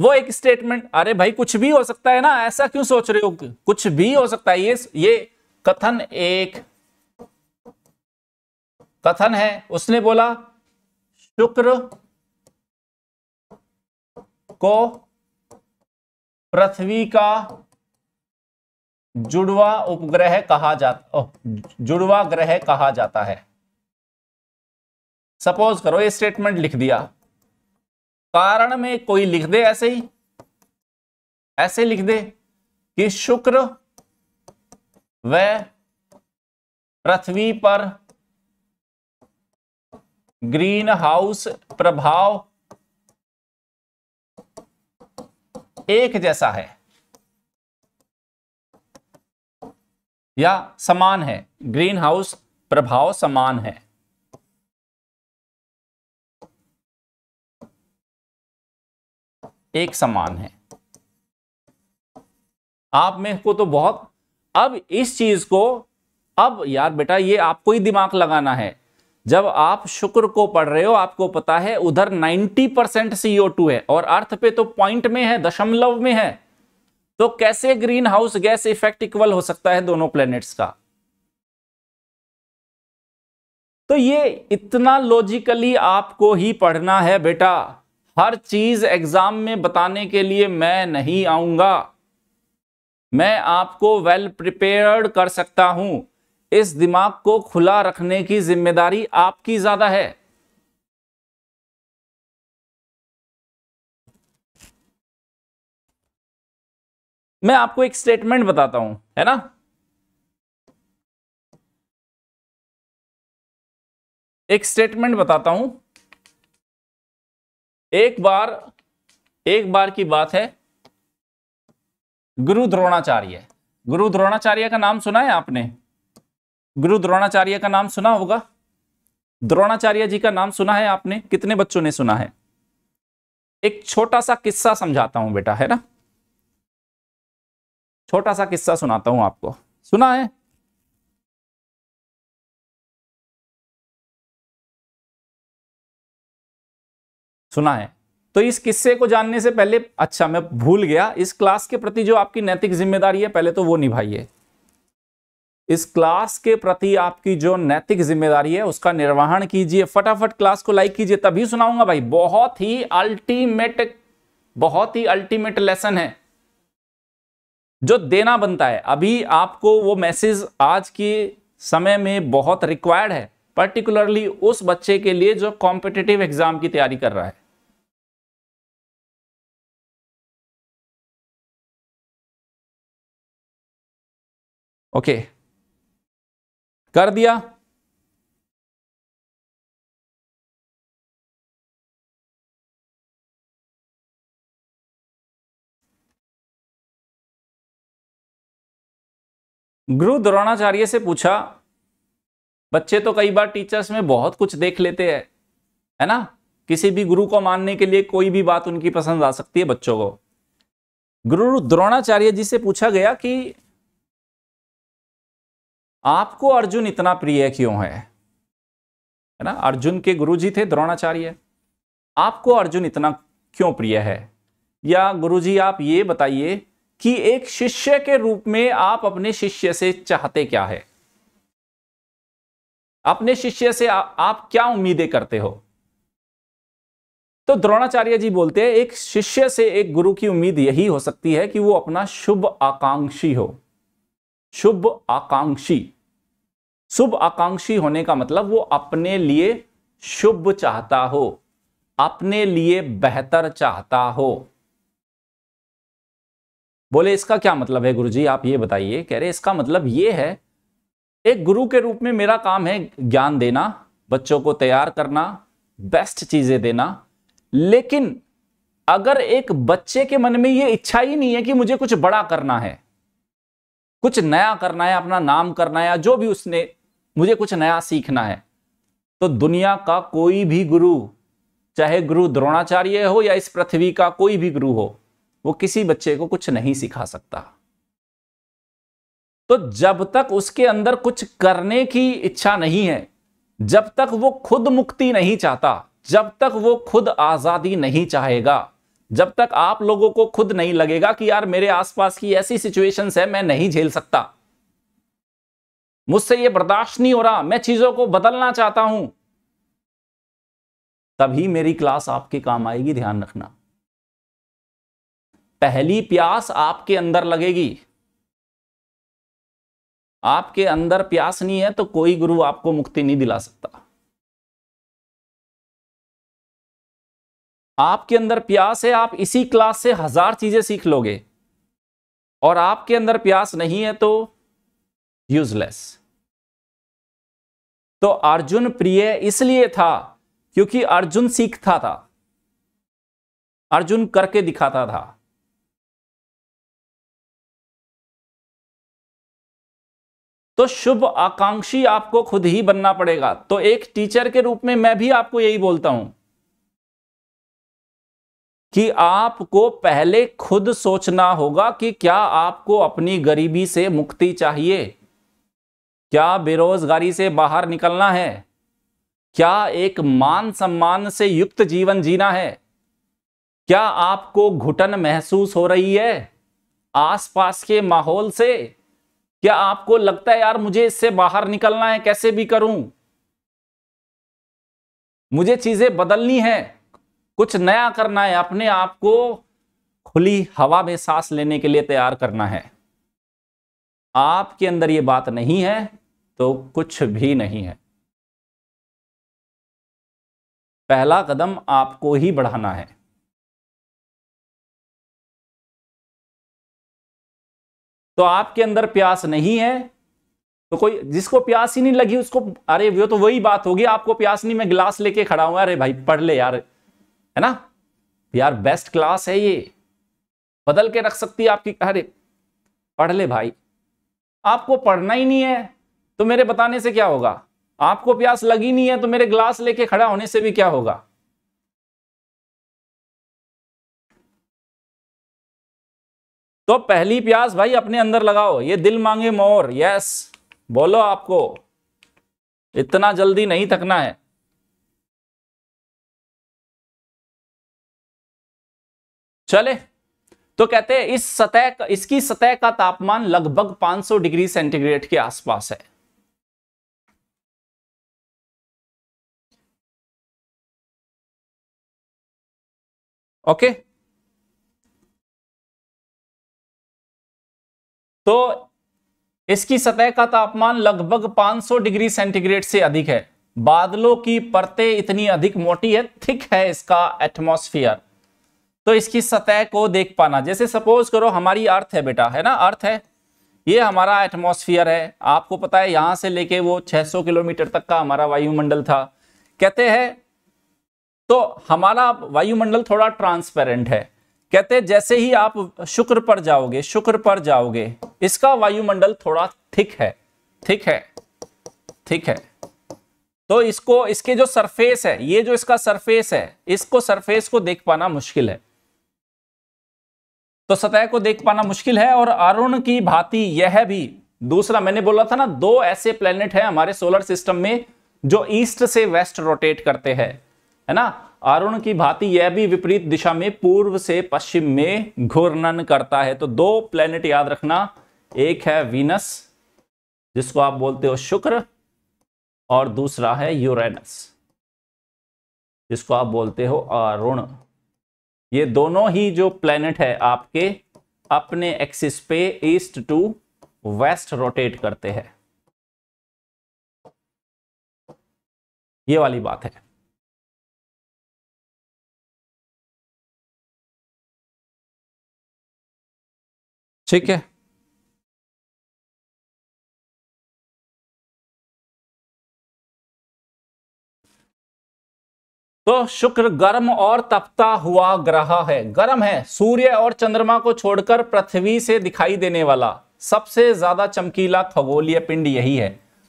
वो एक स्टेटमेंट अरे भाई कुछ भी हो सकता है ना ऐसा क्यों सोच रहे हो कुछ भी हो सकता है ये ये कथन एक कथन है उसने बोला शुक्र को पृथ्वी का जुड़वा उपग्रह कहा जाता जुड़वा ग्रह कहा जाता है सपोज करो ये स्टेटमेंट लिख दिया कारण में कोई लिख दे ऐसे ही ऐसे लिख दे कि शुक्र व पृथ्वी पर ग्रीन हाउस प्रभाव एक जैसा है या समान है ग्रीन हाउस प्रभाव समान है एक समान है आप में को तो बहुत अब इस चीज को अब यार बेटा ये आपको ही दिमाग लगाना है जब आप शुक्र को पढ़ रहे हो आपको पता है उधर 90 परसेंट सीओ टू है और अर्थ पे तो पॉइंट में है दशमलव में है तो कैसे greenhouse gas effect equal हो सकता है दोनों प्लैनेट्स का तो ये इतना लॉजिकली आपको ही पढ़ना है बेटा हर चीज एग्जाम में बताने के लिए मैं नहीं आऊंगा मैं आपको वेल well प्रिपेयर्ड कर सकता हूं इस दिमाग को खुला रखने की जिम्मेदारी आपकी ज्यादा है मैं आपको एक स्टेटमेंट बताता हूं है ना एक स्टेटमेंट बताता हूं एक बार एक बार की बात है गुरु द्रोणाचार्य गुरु द्रोणाचार्य का नाम सुना है आपने गुरु द्रोणाचार्य का नाम सुना होगा द्रोणाचार्य जी का नाम सुना है आपने कितने बच्चों ने सुना है एक छोटा सा किस्सा समझाता हूं बेटा है ना छोटा सा किस्सा सुनाता हूं आपको सुना है सुना है तो इस किस्से को जानने से पहले अच्छा मैं भूल गया इस क्लास के प्रति जो आपकी नैतिक जिम्मेदारी है पहले तो वो निभाइए इस क्लास के प्रति आपकी जो नैतिक जिम्मेदारी है उसका निर्वहन कीजिए फटाफट क्लास को लाइक कीजिए तभी सुनाऊंगा भाई बहुत ही अल्टीमेट बहुत ही अल्टीमेट लेसन है जो देना बनता है अभी आपको वो मैसेज आज के समय में बहुत रिक्वायर्ड है पर्टिकुलरली उस बच्चे के लिए जो कॉम्पिटेटिव एग्जाम की तैयारी कर रहा है ओके okay. कर दिया गुरु द्रोणाचार्य से पूछा बच्चे तो कई बार टीचर्स में बहुत कुछ देख लेते हैं है ना किसी भी गुरु को मानने के लिए कोई भी बात उनकी पसंद आ सकती है बच्चों को गुरु द्रोणाचार्य जी से पूछा गया कि आपको अर्जुन इतना प्रिय क्यों है है ना अर्जुन के गुरुजी थे द्रोणाचार्य आपको अर्जुन इतना क्यों प्रिय है या गुरुजी आप ये बताइए कि एक शिष्य के रूप में आप अपने शिष्य से चाहते क्या है अपने शिष्य से आ, आप क्या उम्मीदें करते हो तो द्रोणाचार्य जी बोलते हैं एक शिष्य से एक गुरु की उम्मीद यही हो सकती है कि वो अपना शुभ आकांक्षी हो शुभ आकांक्षी शुभ आकांक्षी होने का मतलब वो अपने लिए शुभ चाहता हो अपने लिए बेहतर चाहता हो बोले इसका क्या मतलब है गुरुजी आप ये बताइए कह रहे इसका मतलब ये है एक गुरु के रूप में मेरा काम है ज्ञान देना बच्चों को तैयार करना बेस्ट चीजें देना लेकिन अगर एक बच्चे के मन में ये इच्छा ही नहीं है कि मुझे कुछ बड़ा करना है कुछ नया करना है अपना नाम करना है या जो भी उसने मुझे कुछ नया सीखना है तो दुनिया का कोई भी गुरु चाहे गुरु द्रोणाचार्य हो या इस पृथ्वी का कोई भी गुरु हो वो किसी बच्चे को कुछ नहीं सिखा सकता तो जब तक उसके अंदर कुछ करने की इच्छा नहीं है जब तक वो खुद मुक्ति नहीं चाहता जब तक वो खुद आज़ादी नहीं चाहेगा जब तक आप लोगों को खुद नहीं लगेगा कि यार मेरे आसपास की ऐसी सिचुएशंस है मैं नहीं झेल सकता मुझसे ये बर्दाश्त नहीं हो रहा मैं चीजों को बदलना चाहता हूं तभी मेरी क्लास आपके काम आएगी ध्यान रखना पहली प्यास आपके अंदर लगेगी आपके अंदर प्यास नहीं है तो कोई गुरु आपको मुक्ति नहीं दिला सकता आपके अंदर प्यास है आप इसी क्लास से हजार चीजें सीख लोगे और आपके अंदर प्यास नहीं है तो यूजलेस तो अर्जुन प्रिय इसलिए था क्योंकि अर्जुन सीखता था अर्जुन करके दिखाता था तो शुभ आकांक्षी आपको खुद ही बनना पड़ेगा तो एक टीचर के रूप में मैं भी आपको यही बोलता हूं कि आपको पहले खुद सोचना होगा कि क्या आपको अपनी गरीबी से मुक्ति चाहिए क्या बेरोजगारी से बाहर निकलना है क्या एक मान सम्मान से युक्त जीवन जीना है क्या आपको घुटन महसूस हो रही है आसपास के माहौल से क्या आपको लगता है यार मुझे इससे बाहर निकलना है कैसे भी करूं मुझे चीजें बदलनी है कुछ नया करना है अपने आप को खुली हवा में सांस लेने के लिए तैयार करना है आपके अंदर ये बात नहीं है तो कुछ भी नहीं है पहला कदम आपको ही बढ़ाना है तो आपके अंदर प्यास नहीं है तो कोई जिसको प्यास ही नहीं लगी उसको अरे वो तो वही बात होगी आपको प्यास नहीं मैं गिलास लेके खड़ा हूं अरे भाई पढ़ ले यार है ना यार बेस्ट क्लास है ये बदल के रख सकती है आपकी अरे पढ़ ले भाई आपको पढ़ना ही नहीं है तो मेरे बताने से क्या होगा आपको प्यास लगी नहीं है तो मेरे ग्लास लेके खड़ा होने से भी क्या होगा तो पहली प्यास भाई अपने अंदर लगाओ ये दिल मांगे मोर यस बोलो आपको इतना जल्दी नहीं थकना है चले तो कहते हैं इस सतह इसकी सतह का तापमान लगभग 500 डिग्री सेंटीग्रेड के आसपास है ओके तो इसकी सतह का तापमान लगभग 500 डिग्री सेंटीग्रेड से अधिक है बादलों की परतें इतनी अधिक मोटी है थिक है इसका एटमॉस्फेयर तो इसकी सतह को देख पाना जैसे सपोज करो हमारी अर्थ है बेटा है ना अर्थ है ये हमारा एटमोसफियर है आपको पता है यहां से लेके वो 600 किलोमीटर तक का हमारा वायुमंडल था कहते हैं तो हमारा वायुमंडल थोड़ा ट्रांसपेरेंट है कहते जैसे ही आप शुक्र पर जाओगे शुक्र पर जाओगे इसका वायुमंडल थोड़ा थिक है थिक है थिक है तो इसको इसके जो सरफेस है ये जो इसका सरफेस है इसको सरफेस को देख पाना मुश्किल है तो सतह को देख पाना मुश्किल है और अरुण की भांति यह भी दूसरा मैंने बोला था ना दो ऐसे प्लेनेट हैं हमारे सोलर सिस्टम में जो ईस्ट से वेस्ट रोटेट करते हैं है ना अरुण की भांति यह भी विपरीत दिशा में पूर्व से पश्चिम में घूर्णन करता है तो दो प्लेनेट याद रखना एक है वीनस जिसको आप बोलते हो शुक्र और दूसरा है यूरेनस जिसको आप बोलते हो अरुण ये दोनों ही जो प्लेनेट है आपके अपने एक्सिस पे ईस्ट टू वेस्ट रोटेट करते हैं ये वाली बात है ठीक है तो शुक्र गर्म और तपता हुआ ग्रह है गर्म है सूर्य और चंद्रमा को छोड़कर पृथ्वी से दिखाई देने वाला सबसे ज्यादा चमकीला खगोलीय पिंड यही है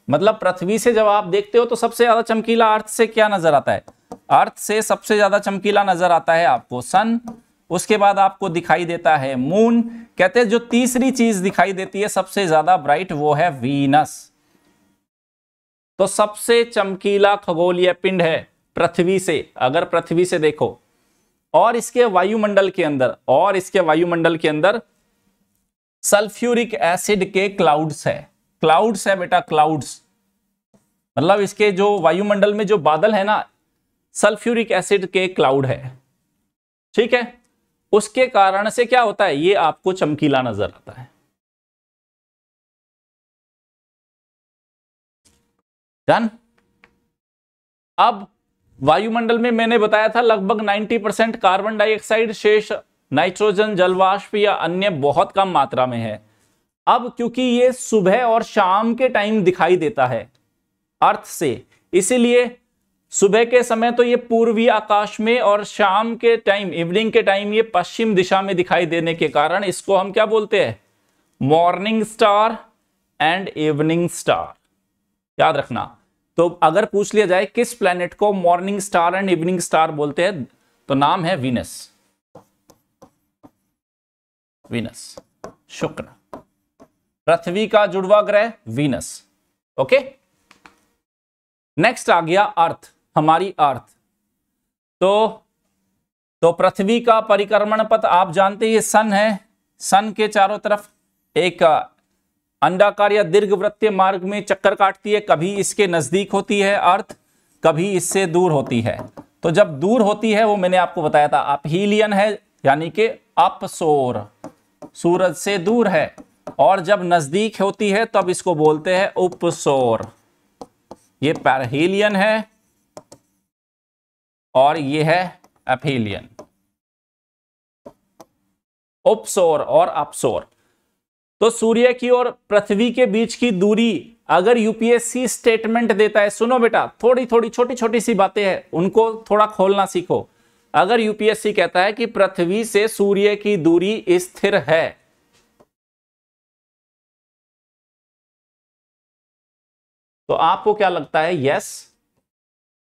मतलब पृथ्वी से जब आप देखते हो तो सबसे ज्यादा चमकीला अर्थ से क्या नजर आता है अर्थ से सबसे ज्यादा चमकीला नजर आता है आपको सन उसके बाद आपको दिखाई देता है मून कहते हैं जो तीसरी चीज दिखाई देती है सबसे ज्यादा ब्राइट वो है वीनस तो सबसे चमकीला खगोलीय पिंड है पृथ्वी से अगर पृथ्वी से देखो और इसके वायुमंडल के अंदर और इसके वायुमंडल के अंदर सल्फ्यूरिक एसिड के क्लाउड्स है क्लाउड्स है बेटा क्लाउड्स मतलब इसके जो वायुमंडल में जो बादल है ना सल्फ्यूरिक एसिड के क्लाउड है ठीक है उसके कारण से क्या होता है ये आपको चमकीला नजर आता है डन अब वायुमंडल में मैंने बताया था लगभग 90 परसेंट कार्बन डाइऑक्साइड शेष नाइट्रोजन जलवाष्प या अन्य बहुत कम मात्रा में है अब क्योंकि ये सुबह और शाम के टाइम दिखाई देता है अर्थ से इसीलिए सुबह के समय तो ये पूर्वी आकाश में और शाम के टाइम इवनिंग के टाइम ये पश्चिम दिशा में दिखाई देने के कारण इसको हम क्या बोलते हैं morning star and evening star याद रखना तो अगर पूछ लिया जाए किस प्लेनेट को morning star and evening star बोलते हैं तो नाम है वीनस वीनस शुक्र पृथ्वी का जुड़वा ग्रह वीनस ओके नेक्स्ट आ गया अर्थ हमारी अर्थ तो तो पृथ्वी का परिक्रमण पथ आप जानते हैं सन है सन के चारों तरफ एक अंडाकार या दीर्घ वृत्तीय मार्ग में चक्कर काटती है कभी इसके नजदीक होती है अर्थ कभी इससे दूर होती है तो जब दूर होती है वो मैंने आपको बताया था अपहीलियन है यानी कि अपसोर सूरज से दूर है और जब नजदीक होती है तब इसको बोलते हैं उपसोर ये पैरहीलियन है और ये है अपहीलियन उपसोर और अपसोर तो सूर्य की और पृथ्वी के बीच की दूरी अगर यूपीएससी स्टेटमेंट देता है सुनो बेटा थोड़ी थोड़ी छोटी छोटी सी बातें हैं उनको थोड़ा खोलना सीखो अगर यूपीएससी कहता है कि पृथ्वी से सूर्य की दूरी स्थिर है तो आपको क्या लगता है यस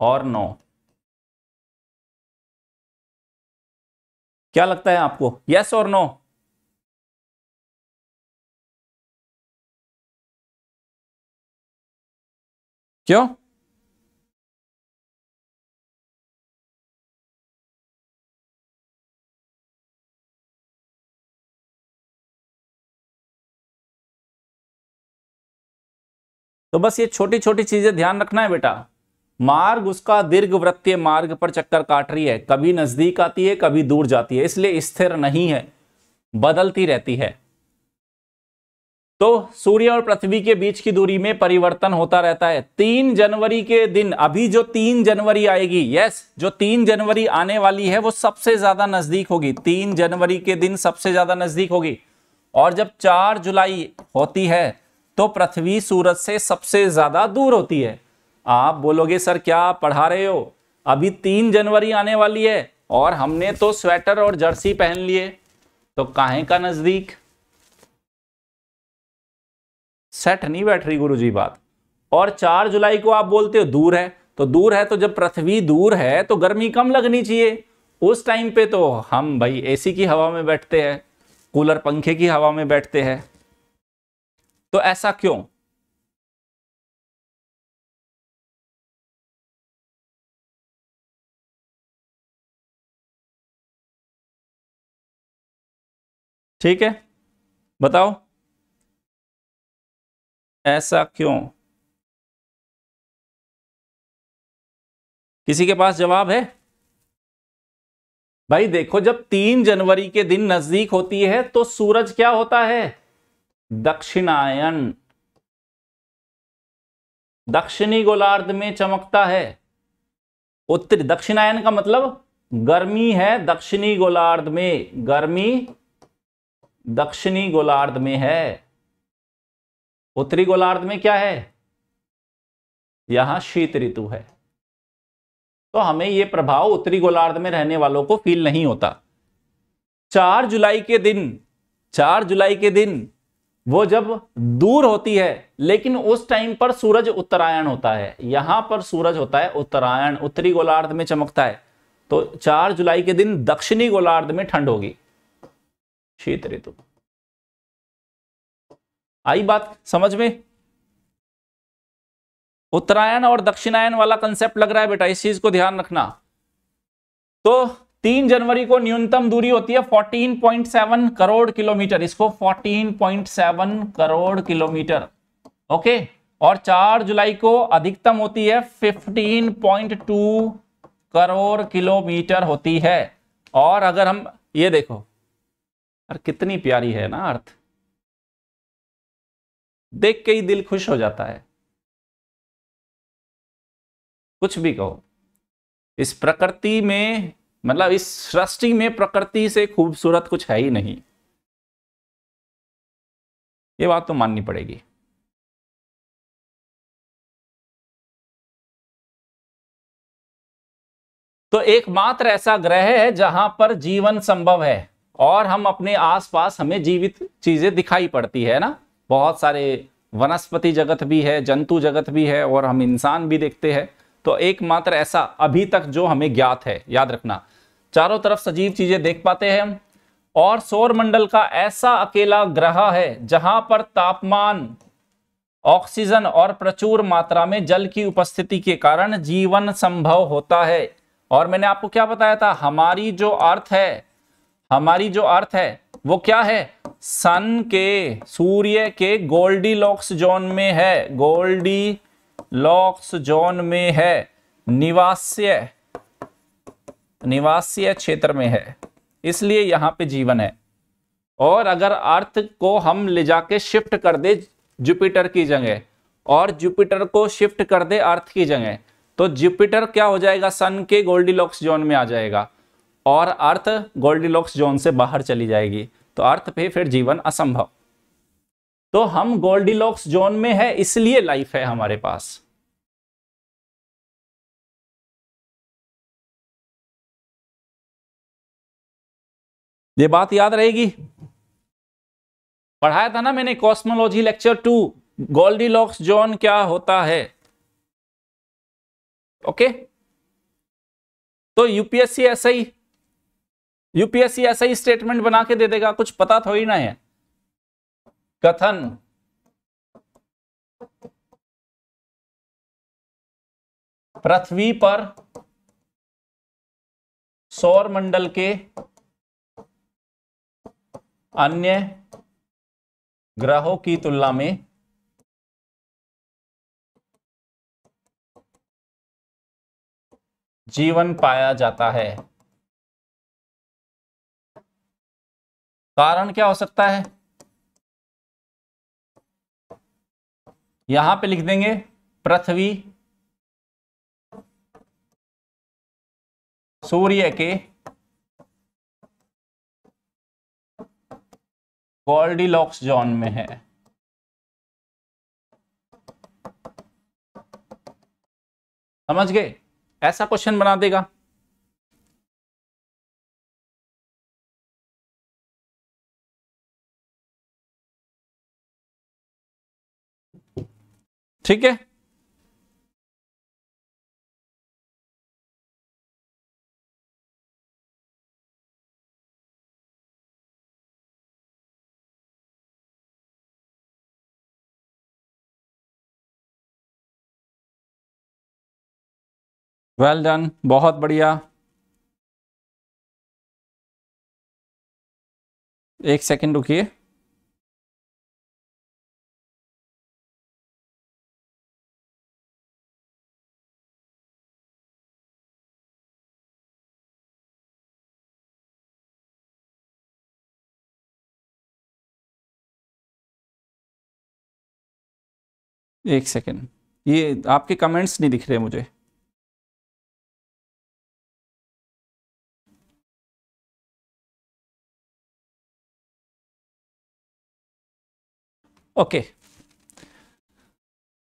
और नो क्या लगता है आपको यस और नो क्यों तो बस ये छोटी छोटी चीजें ध्यान रखना है बेटा मार्ग उसका दीर्घ वृत्तीय मार्ग पर चक्कर काट रही है कभी नजदीक आती है कभी दूर जाती है इसलिए स्थिर नहीं है बदलती रहती है तो सूर्य और पृथ्वी के बीच की दूरी में परिवर्तन होता रहता है तीन जनवरी के दिन अभी जो तीन जनवरी आएगी यस जो तीन जनवरी आने वाली है वो सबसे ज्यादा नजदीक होगी तीन जनवरी के दिन सबसे ज्यादा नजदीक होगी और जब चार जुलाई होती है तो पृथ्वी सूरज से सबसे ज्यादा दूर होती है आप बोलोगे सर क्या पढ़ा रहे हो अभी तीन जनवरी आने वाली है और हमने तो स्वेटर और जर्सी पहन लिए तो काहे का नजदीक सेट नहीं बैठ रही गुरु जी बात और चार जुलाई को आप बोलते हो दूर है तो दूर है तो जब पृथ्वी दूर है तो गर्मी कम लगनी चाहिए उस टाइम पे तो हम भाई एसी की हवा में बैठते हैं कूलर पंखे की हवा में बैठते हैं तो ऐसा क्यों ठीक है बताओ ऐसा क्यों किसी के पास जवाब है भाई देखो जब तीन जनवरी के दिन नजदीक होती है तो सूरज क्या होता है दक्षिणायन दक्षिणी गोलार्ध में चमकता है उत्तर दक्षिणायन का मतलब गर्मी है दक्षिणी गोलार्ध में गर्मी दक्षिणी गोलार्ध में है उत्तरी गोलार्ध में क्या है यहां शीत ऋतु है तो हमें यह प्रभाव उत्तरी गोलार्ध में रहने वालों को फील नहीं होता चार जुलाई के दिन चार जुलाई के दिन वो जब दूर होती है लेकिन उस टाइम पर सूरज उत्तरायण होता है यहां पर सूरज होता है उत्तरायण उत्तरी गोलार्ध में चमकता है तो चार जुलाई के दिन दक्षिणी गोलार्ध में ठंड होगी शीत ऋतु आई बात समझ में उत्तरायण और दक्षिणायन वाला कंसेप्ट लग रहा है बेटा इस चीज को ध्यान रखना तो तीन जनवरी को न्यूनतम दूरी होती है 14.7 करोड़ किलोमीटर इसको 14.7 करोड़ किलोमीटर ओके और 4 जुलाई को अधिकतम होती है 15.2 करोड़ किलोमीटर होती है और अगर हम ये देखो यार कितनी प्यारी है ना अर्थ देख के ही दिल खुश हो जाता है कुछ भी कहो इस प्रकृति में मतलब इस सृष्टि में प्रकृति से खूबसूरत कुछ है ही नहीं ये बात तो माननी पड़ेगी तो एकमात्र ऐसा ग्रह है जहां पर जीवन संभव है और हम अपने आसपास हमें जीवित चीजें दिखाई पड़ती है ना बहुत सारे वनस्पति जगत भी है जंतु जगत भी है और हम इंसान भी देखते हैं तो एकमात्र ऐसा अभी तक जो हमें ज्ञात है याद रखना चारों तरफ सजीव चीजें देख पाते हैं हम और सौर मंडल का ऐसा अकेला ग्रह है जहां पर तापमान ऑक्सीजन और प्रचुर मात्रा में जल की उपस्थिति के कारण जीवन संभव होता है और मैंने आपको क्या बताया था हमारी जो अर्थ है हमारी जो अर्थ है वो क्या है सन के सूर्य के गोल्डी लॉक्स जोन में है गोल्डी लॉक्स जोन में है निवास्य निवासीय क्षेत्र में है इसलिए यहां पे जीवन है और अगर अर्थ को हम ले जाके शिफ्ट कर दे जुपिटर की जगह और जुपिटर को शिफ्ट कर दे अर्थ की जगह तो जुपिटर क्या हो जाएगा सन के गोल्डी लॉक्स जोन में आ जाएगा और अर्थ गोल्डी लॉक्स जोन से बाहर चली जाएगी तो अर्थ पे फिर जीवन असंभव तो हम गोल्डीलॉक्स जोन में है इसलिए लाइफ है हमारे पास ये बात याद रहेगी पढ़ाया था ना मैंने cosmology lecture two Goldilocks zone क्या होता है ओके तो यूपीएससी ऐसा ही यूपीएससी ऐसा ही स्टेटमेंट बना के दे देगा कुछ पता थोड़ी ना है कथन पृथ्वी पर सौर मंडल के अन्य ग्रहों की तुलना में जीवन पाया जाता है कारण क्या हो सकता है यहां पे लिख देंगे पृथ्वी सूर्य के गोल्डीलॉक्स जोन में है समझ गए ऐसा क्वेश्चन बना देगा ठीक है वेल well डन बहुत बढ़िया एक सेकंड रुकिए एक सेकेंड ये आपके कमेंट्स नहीं दिख रहे मुझे ओके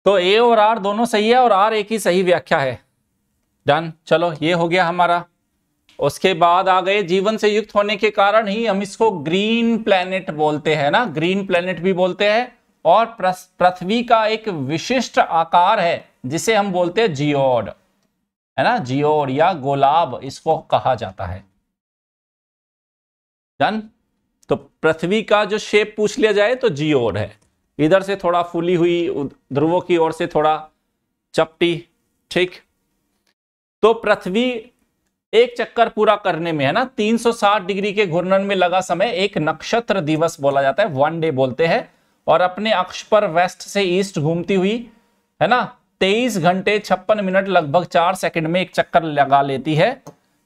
तो ए और आर दोनों सही है और आर एक ही सही व्याख्या है डन चलो ये हो गया हमारा उसके बाद आ गए जीवन से युक्त होने के कारण ही हम इसको ग्रीन प्लैनेट बोलते हैं ना ग्रीन प्लैनेट भी बोलते हैं और पृथ्वी का एक विशिष्ट आकार है जिसे हम बोलते हैं जियोड है ना जियोड या गोलाब इसको कहा जाता है डन तो पृथ्वी का जो शेप पूछ लिया जाए तो जियोड है इधर से थोड़ा फूली हुई ध्रुवों की ओर से थोड़ा चपटी ठीक तो पृथ्वी एक चक्कर पूरा करने में है ना 360 डिग्री के घूर्णन में लगा समय एक नक्षत्र दिवस बोला जाता है वन डे बोलते हैं और अपने अक्ष पर वेस्ट से ईस्ट घूमती हुई है ना तेईस घंटे छप्पन मिनट लगभग चार सेकंड में एक चक्कर लगा लेती है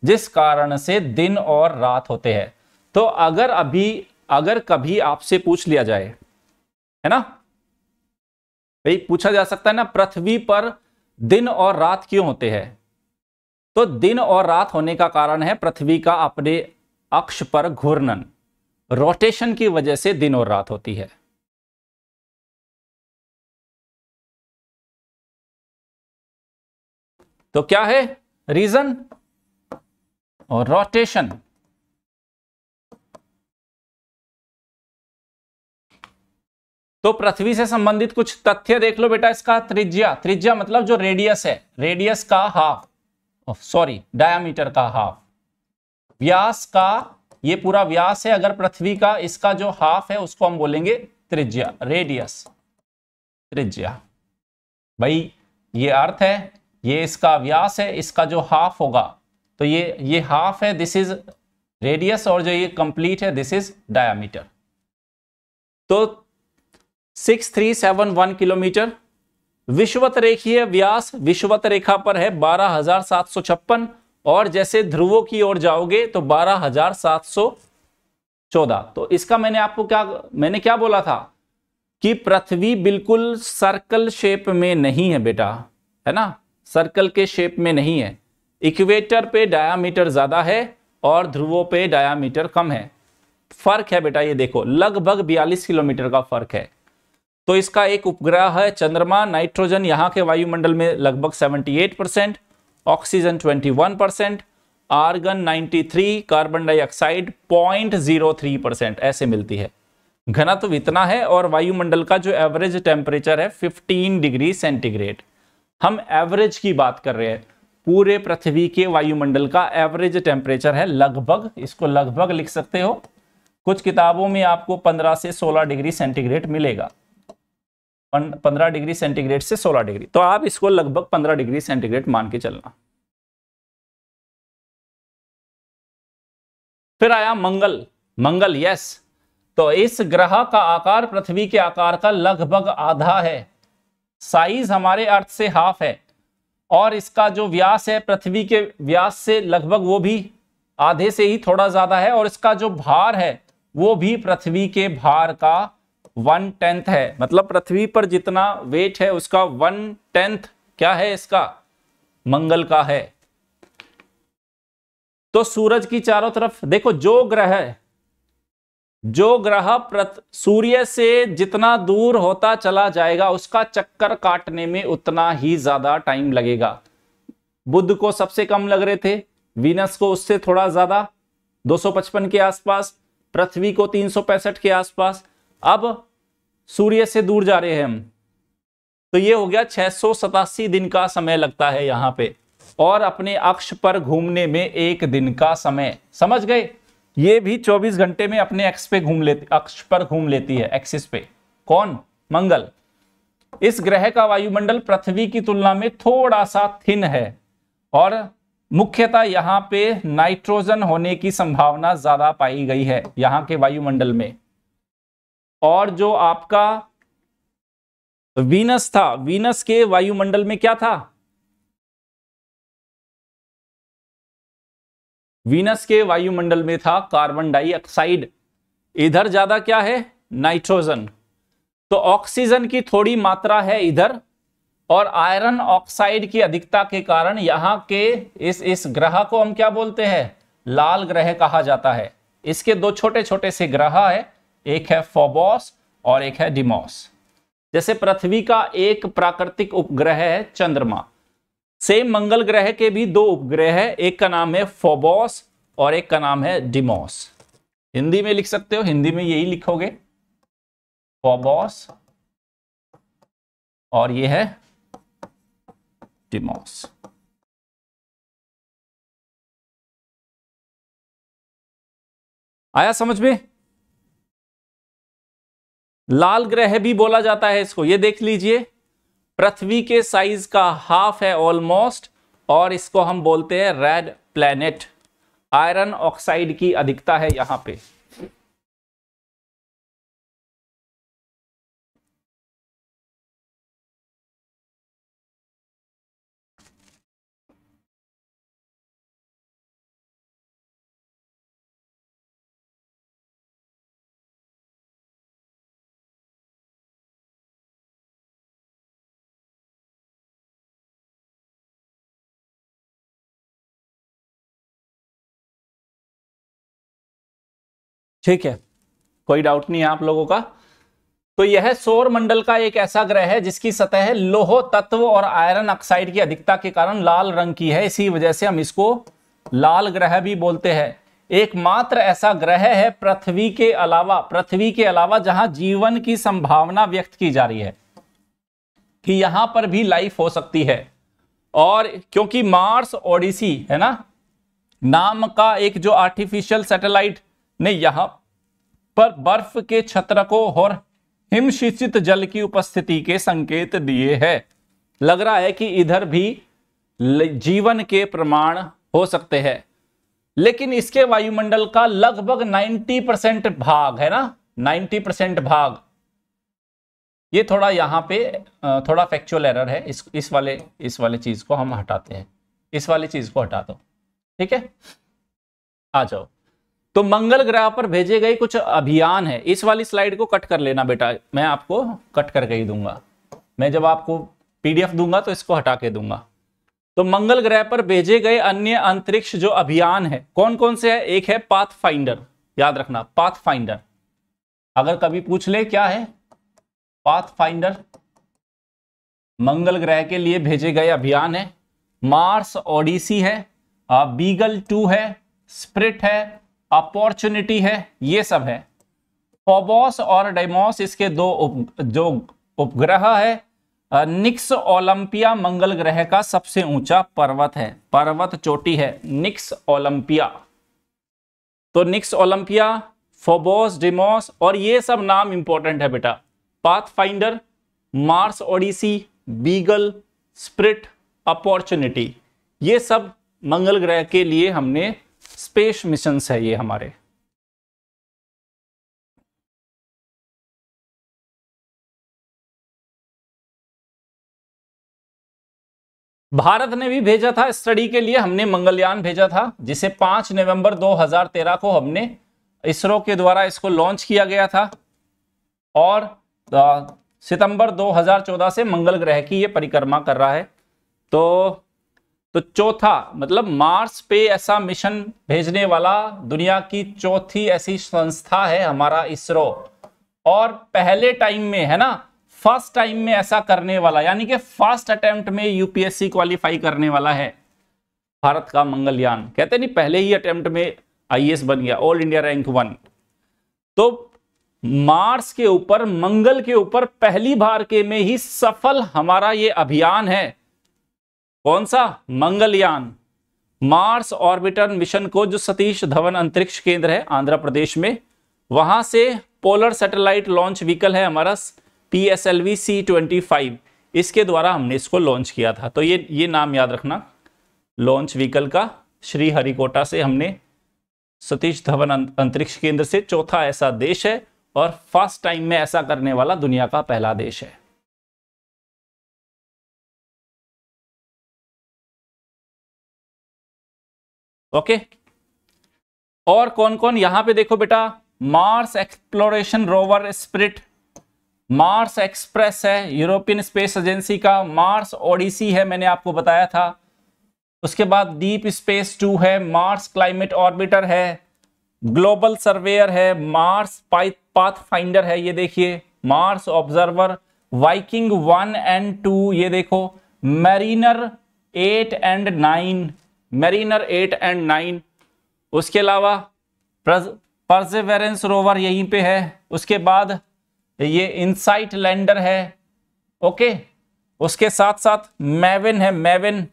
जिस कारण से दिन और रात होते हैं तो अगर अभी अगर कभी आपसे पूछ लिया जाए है ना भाई पूछा जा सकता है ना पृथ्वी पर दिन और रात क्यों होते हैं तो दिन और रात होने का कारण है पृथ्वी का अपने अक्ष पर घूर्णन रोटेशन की वजह से दिन और रात होती है तो क्या है रीजन और रोटेशन तो पृथ्वी से संबंधित कुछ तथ्य देख लो बेटा इसका त्रिज्या त्रिज्या मतलब जो रेडियस है रेडियस का हाफ सॉरी डायामीटर का हाफ व्यास का ये पूरा व्यास है अगर पृथ्वी का इसका जो हाफ है उसको हम बोलेंगे त्रिज्या रेडियस त्रिज्या भाई ये अर्थ है ये इसका व्यास है इसका जो हाफ होगा तो ये ये हाफ है दिस इज रेडियस और जो ये कंप्लीट है दिस इज डायामीटर तो 6371 किलोमीटर विश्वत रेखीय व्यास विश्वत रेखा पर है 12756 और जैसे ध्रुवों की ओर जाओगे तो 12714 तो इसका मैंने आपको क्या मैंने क्या बोला था कि पृथ्वी बिल्कुल सर्कल शेप में नहीं है बेटा है ना सर्कल के शेप में नहीं है इक्वेटर पे डायामीटर ज़्यादा है और ध्रुवों पे डायामीटर कम है फर्क है बेटा ये देखो लगभग 42 किलोमीटर का फर्क है तो इसका एक उपग्रह है चंद्रमा नाइट्रोजन यहाँ के वायुमंडल में लगभग 78 percent oxygen 21 percent argon ninety carbon dioxide point percent ऐसे मिलती है घनत्व इतना है और वायुमंडल का जो एवरेज टेम्परेचर है 15 डिग्री सेंटीग्रेड हम एवरेज की बात कर रहे हैं पूरे पृथ्वी के वायुमंडल का एवरेज टेम्परेचर है लगभग इसको लगभग लिख सकते हो कुछ किताबों में आपको 15 से 16 डिग्री सेंटीग्रेड मिलेगा 15 डिग्री सेंटीग्रेड से 16 डिग्री तो आप इसको लगभग 15 डिग्री सेंटीग्रेड मान के चलना फिर आया मंगल मंगल यस तो इस ग्रह का आकार पृथ्वी के आकार का लगभग आधा है साइज हमारे अर्थ से हाफ है और इसका जो व्यास है पृथ्वी के व्यास से लगभग वो भी आधे से ही थोड़ा ज्यादा है और इसका जो भार है वो भी पृथ्वी के भार का वन टेंथ है मतलब पृथ्वी पर जितना वेट है उसका वन टेंथ क्या है इसका मंगल का है तो सूरज की चारों तरफ देखो जो ग्रह जो ग्रह सूर्य से जितना दूर होता चला जाएगा उसका चक्कर काटने में उतना ही ज्यादा टाइम लगेगा बुद्ध को सबसे कम लग रहे थे वीनस को उससे थोड़ा ज्यादा 255 के आसपास पृथ्वी को तीन के आसपास अब सूर्य से दूर जा रहे हैं हम तो ये हो गया छह दिन का समय लगता है यहां पे और अपने अक्ष पर घूमने में एक दिन का समय समझ गए ये भी 24 घंटे में अपने एक्स पे घूम लेती अक्ष पर घूम लेती है एक्सिस पे कौन मंगल इस ग्रह का वायुमंडल पृथ्वी की तुलना में थोड़ा सा थिन है और मुख्यतः यहाँ पे नाइट्रोजन होने की संभावना ज्यादा पाई गई है यहाँ के वायुमंडल में और जो आपका वीनस था वीनस के वायुमंडल में क्या था वीनस के वायुमंडल में था कार्बन डाइऑक्साइड इधर ज्यादा क्या है नाइट्रोजन तो ऑक्सीजन की थोड़ी मात्रा है इधर और आयरन ऑक्साइड की अधिकता के कारण यहाँ के इस इस ग्रह को हम क्या बोलते हैं लाल ग्रह कहा जाता है इसके दो छोटे छोटे से ग्रह है एक है फोबॉस और एक है डिमोस जैसे पृथ्वी का एक प्राकृतिक उपग्रह है चंद्रमा सेम मंगल ग्रह के भी दो उपग्रह है एक का नाम है फोबॉस और एक का नाम है डिमोस हिंदी में लिख सकते हो हिंदी में यही लिखोगे फोबॉस और ये है डिमोस आया समझ में लाल ग्रह भी बोला जाता है इसको ये देख लीजिए पृथ्वी के साइज का हाफ है ऑलमोस्ट और इसको हम बोलते हैं रेड प्लैनेट आयरन ऑक्साइड की अधिकता है यहाँ पे ठीक है कोई डाउट नहीं है आप लोगों का तो यह सौर मंडल का एक ऐसा ग्रह है जिसकी सतह लोह तत्व और आयरन ऑक्साइड की अधिकता के कारण लाल रंग की है इसी वजह से हम इसको लाल ग्रह भी बोलते हैं एकमात्र ऐसा ग्रह है पृथ्वी के अलावा पृथ्वी के अलावा जहां जीवन की संभावना व्यक्त की जा रही है कि यहां पर भी लाइफ हो सकती है और क्योंकि मार्स ओडिसी है ना नाम का एक जो आर्टिफिशियल सैटेलाइट ने यहां पर बर्फ के को और हिमशिचित जल की उपस्थिति के संकेत दिए हैं लग रहा है कि इधर भी जीवन के प्रमाण हो सकते हैं लेकिन इसके वायुमंडल का लगभग 90 परसेंट भाग है ना 90 परसेंट भाग ये थोड़ा यहां पे थोड़ा फैक्चुअल एरर है इस इस वाले इस वाले चीज को हम हटाते हैं इस वाली चीज को हटा दो ठीक है आ जाओ तो मंगल ग्रह पर भेजे गए कुछ अभियान है इस वाली स्लाइड को कट कर लेना बेटा मैं आपको कट करके ही दूंगा मैं जब आपको पीडीएफ दूंगा तो इसको हटा के दूंगा तो मंगल ग्रह पर भेजे गए अन्य अंतरिक्ष जो अभियान है कौन कौन से है एक है पाथ फाइंडर याद रखना पाथ फाइंडर अगर कभी पूछ ले क्या है पाथ फाइंडर मंगल ग्रह के लिए भेजे गए अभियान है मार्स ओडिसी है बीगल टू है स्प्रिट है अपॉर्चुनिटी है ये सब है फोबोस और डेमोस इसके दो उप, जो उपग्रह है निक्स ओलंपिया मंगल ग्रह का सबसे ऊंचा पर्वत है पर्वत चोटी है निक्स ओलंपिया तो निक्स ओलंपिया फोबोस डिमोस और ये सब नाम इंपॉर्टेंट है बेटा Pathfinder Mars Odyssey Beagle Spirit Opportunity ये सब मंगल ग्रह के लिए हमने स्पेस मिशन है ये हमारे भारत ने भी भेजा था स्टडी के लिए हमने मंगलयान भेजा था जिसे 5 नवंबर 2013 को हमने इसरो के द्वारा इसको लॉन्च किया गया था और सितंबर 2014 से मंगल ग्रह की ये परिक्रमा कर रहा है तो तो चौथा मतलब मार्स पे ऐसा मिशन भेजने वाला दुनिया की चौथी ऐसी संस्था है हमारा इसरो और पहले टाइम में है ना फर्स्ट टाइम में ऐसा करने वाला यानी कि फर्स्ट अटेम्प्ट में यूपीएससी क्वालिफाई करने वाला है भारत का मंगलयान कहते नहीं पहले ही अटेम्प्ट में आईएएस बन गया ऑल इंडिया रैंक वन तो मार्स के ऊपर मंगल के ऊपर पहली बार के में ही सफल हमारा ये अभियान है कौन सा मंगलयान मार्स ऑर्बिटर मिशन को जो सतीश धवन अंतरिक्ष केंद्र है आंध्र प्रदेश में वहां से पोलर सैटेलाइट लॉन्च व्हीकल है हमारा P S L V C twenty five इसके द्वारा हमने इसको लॉन्च किया था तो ये ये नाम याद रखना लॉन्च व्हीकल का श्री हरिकोटा से हमने सतीश धवन अं-, अंतरिक्ष केंद्र से चौथा ऐसा देश है और फर्स्ट टाइम में ऐसा करने वाला दुनिया का पहला देश है ओके और कौन कौन यहां पे देखो बेटा Mars Exploration Rover Spirit Mars Express है यूरोपियन स्पेस एजेंसी का मार्स ओडिसी है मैंने आपको बताया था उसके बाद डीप स्पेस टू है मार्स क्लाइमेट ऑर्बिटर है ग्लोबल सर्वेयर है मार्स पाथ फाइंडर है ये देखिए Mars Observer Viking one and two ये देखो Mariner eight and nine Mariner eight and nine उसके अलावा परसेवेरेंस रोवर यहीं पे है उसके बाद ये इनसाइट लैंडर है ओके उसके साथ साथ मैविन है मैविन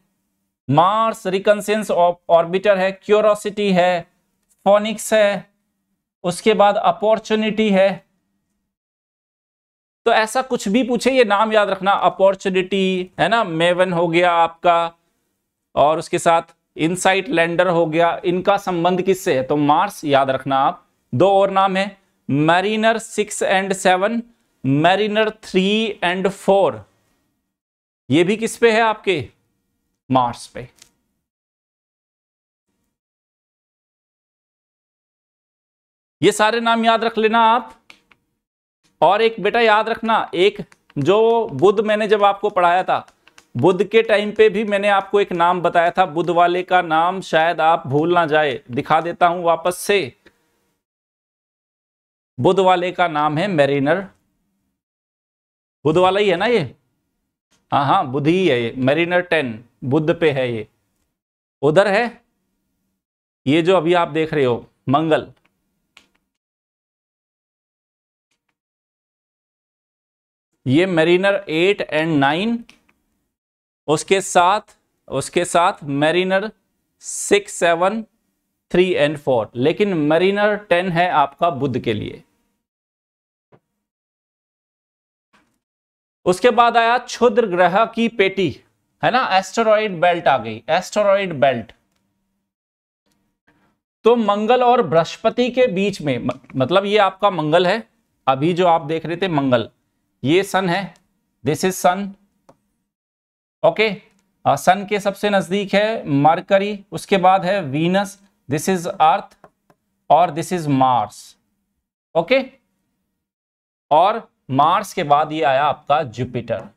मार्स रिकनसेंस ऑर्बिटर है क्यूरोसिटी है फोनिक्स है उसके बाद अपॉर्चुनिटी है तो ऐसा कुछ भी पूछे ये नाम याद रखना अपॉर्चुनिटी है ना मेवन हो गया आपका और उसके साथ इनसाइट लैंडर हो गया इनका संबंध किससे है तो मार्स याद रखना आप दो और नाम है Mariner six and seven Mariner three and four ये भी किस पे है आपके मार्स पे ये सारे नाम याद रख लेना आप और एक बेटा याद रखना एक जो बुद्ध मैंने जब आपको पढ़ाया था बुद्ध के टाइम पे भी मैंने आपको एक नाम बताया था बुद्ध वाले का नाम शायद आप भूल ना जाए दिखा देता हूं वापस से बुद्ध वाले का नाम है मेरिनर बुद्ध वाला ही है ना ये हाँ हाँ बुद्ध ही है ये मेरीनर टेन बुद्ध पे है ये उधर है ये जो अभी आप देख रहे हो मंगल ये मेरीनर एट एंड नाइन उसके साथ उसके साथ Mariner six seven three and four लेकिन मेरीनर टेन है आपका बुद्ध के लिए उसके बाद आया क्षुद्र ग्रह की पेटी है ना एस्टेरॉइड बेल्ट आ गई एस्टेरॉइड बेल्ट तो मंगल और बृहस्पति के बीच में मतलब ये आपका मंगल है अभी जो आप देख रहे थे मंगल ये सन है this is sun okay sun के सबसे नज़दीक है मरकरी उसके बाद है वीनस दिस इज अर्थ और दिस इज मार्स ओके और मार्स के बाद ये आया आपका जुपिटर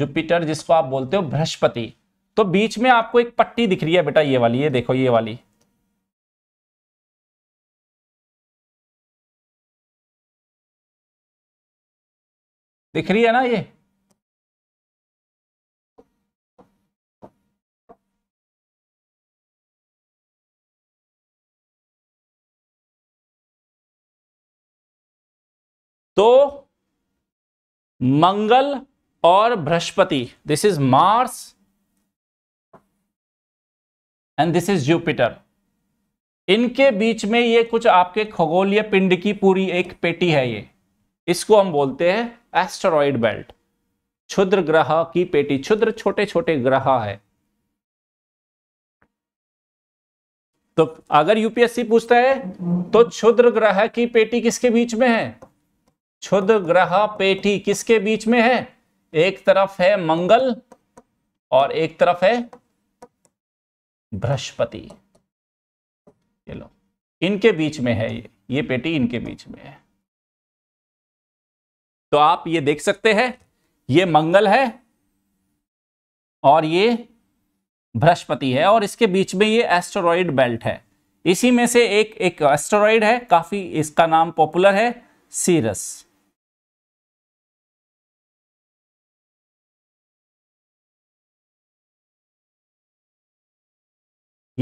जुपिटर जिसको आप बोलते हो बृहस्पति तो बीच में आपको एक पट्टी दिख रही है बेटा ये वाली ये देखो ये वाली दिख रही है ना ये तो मंगल और बृहस्पति this is Mars and this is Jupiter इनके बीच में ये कुछ आपके खगोलीय पिंड की पूरी एक पेटी है ये इसको हम बोलते हैं एस्टेरॉइड बेल्ट क्षुद्र ग्रह की पेटी क्षुद्र छोटे छोटे ग्रह है तो अगर यूपीएससी पूछता है तो क्षुद्र ग्रह की पेटी किसके बीच में है क्षुद्र ग्रह पेटी किसके बीच में है एक तरफ है मंगल और एक तरफ है बृहस्पति चलो इनके बीच में है ये ये पेटी इनके बीच में है तो आप ये देख सकते हैं ये मंगल है और ये बृहस्पति है और इसके बीच में ये एस्ट्रॉइड बेल्ट है इसी में से एक एक एस्टेरॉइड है काफी इसका नाम पॉपुलर है सीरस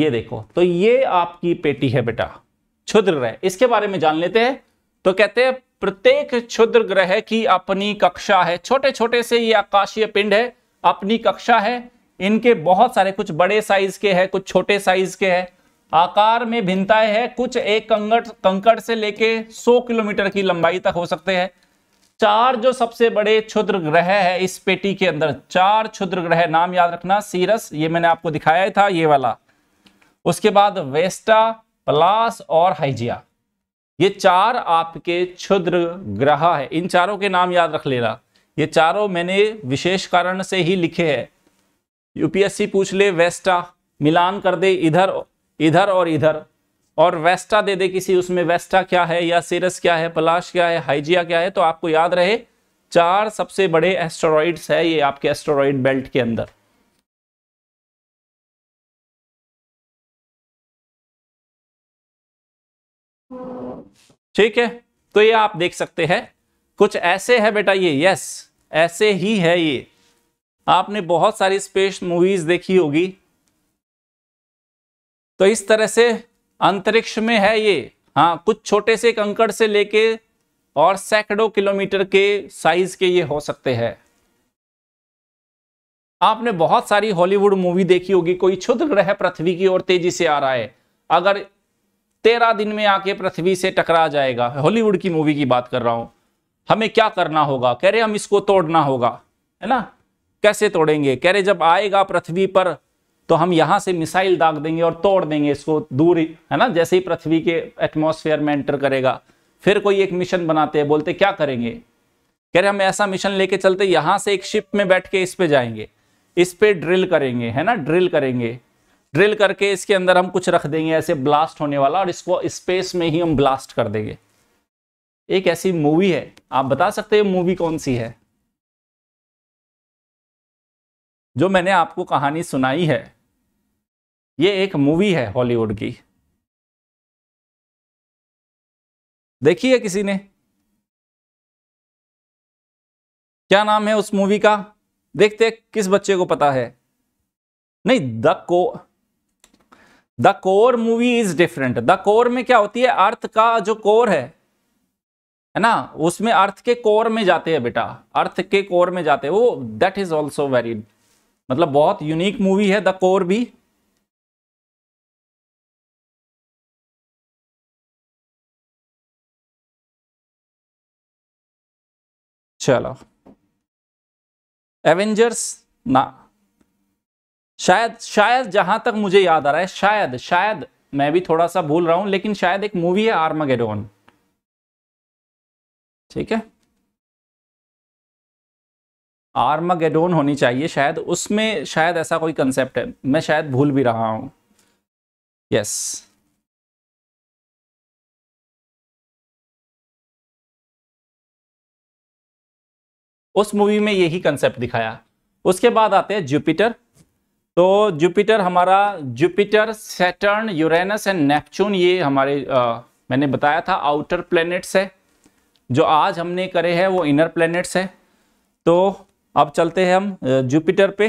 ये देखो तो ये आपकी पेटी है बेटा क्षुद्र ग्रह इसके बारे में जान लेते हैं तो कहते हैं प्रत्येक क्षुद्र ग्रह की अपनी कक्षा है छोटे छोटे से ये आकाशीय पिंड है अपनी कक्षा है इनके बहुत सारे कुछ बड़े साइज के है कुछ छोटे साइज के है आकार में भिन्नताएं है कुछ एक कंकड़ कंकड़ से लेके 100 किलोमीटर की लंबाई तक हो सकते हैं चार जो सबसे बड़े क्षुद्र ग्रह है इस पेटी के अंदर चार क्षुद्र ग्रह नाम याद रखना सीरस ये मैंने आपको दिखाया था ये वाला उसके बाद वेस्टा प्लास और हाइजिया ये चार आपके क्षुद्र ग्रह है इन चारों के नाम याद रख लेना ये चारों मैंने विशेष कारण से ही लिखे हैं यूपीएससी पूछ ले वेस्टा मिलान कर दे इधर इधर और इधर और वेस्टा दे दे किसी उसमें वेस्टा क्या है या सिरस क्या है पलाश क्या है हाइजिया क्या है तो आपको याद रहे चार सबसे बड़े एस्ट्रॉइड्स है ये आपके एस्ट्रॉइड बेल्ट के अंदर ठीक है तो ये आप देख सकते हैं कुछ ऐसे है बेटा ये यस ऐसे ही है ये आपने बहुत सारी स्पेस मूवीज देखी होगी तो इस तरह से अंतरिक्ष में है ये हाँ कुछ छोटे से कंकड़ से लेके और सैकड़ों किलोमीटर के साइज के ये हो सकते हैं आपने बहुत सारी हॉलीवुड मूवी देखी होगी कोई क्षुद्र ग्रह पृथ्वी की ओर तेजी से आ रहा है अगर तेरह दिन में आके पृथ्वी से टकरा जाएगा हॉलीवुड की मूवी की बात कर रहा हूं हमें क्या करना होगा कह रहे हम इसको तोड़ना होगा है ना कैसे तोड़ेंगे कह रहे जब आएगा पृथ्वी पर तो हम यहाँ से मिसाइल दाग देंगे और तोड़ देंगे इसको दूर है ना जैसे ही पृथ्वी के एटमोसफेयर में एंटर करेगा फिर कोई एक मिशन बनाते हैं बोलते क्या करेंगे कह रहे हम ऐसा मिशन लेके चलते यहां से एक शिप में बैठ के इस पे जाएंगे इस पे ड्रिल करेंगे है ना ड्रिल करेंगे ड्रिल करके इसके अंदर हम कुछ रख देंगे ऐसे ब्लास्ट होने वाला और इसको स्पेस में ही हम ब्लास्ट कर देंगे एक ऐसी मूवी है आप बता सकते हैं मूवी कौन सी है जो मैंने आपको कहानी सुनाई है ये एक मूवी है हॉलीवुड की देखी है किसी ने क्या नाम है उस मूवी का देखते किस बच्चे को पता है नहीं द को the core movie is different the core में क्या होती है अर्थ का जो कोर है है ना उसमें अर्थ के कोर में जाते हैं बेटा अर्थ के कोर में जाते हैं वो दैट इज ऑल्सो वेरी मतलब बहुत यूनिक मूवी है द कोर भी चलो एवेंजर्स ना शायद शायद जहां तक मुझे याद आ रहा है शायद शायद मैं भी थोड़ा सा भूल रहा हूं लेकिन शायद एक मूवी है आर्मागेडोन ठीक है आर्मागेडोन होनी चाहिए शायद उसमें शायद ऐसा कोई कंसेप्ट है मैं शायद भूल भी रहा हूं यस उस मूवी में यही कंसेप्ट दिखाया उसके बाद आते हैं जुपिटर तो जुपिटर हमारा Jupiter Saturn Uranus and Neptune ये हमारे आ, मैंने बताया था आउटर प्लैनेट्स है जो आज हमने करे हैं वो इनर प्लैनेट्स है तो अब चलते हैं हम जुपिटर पे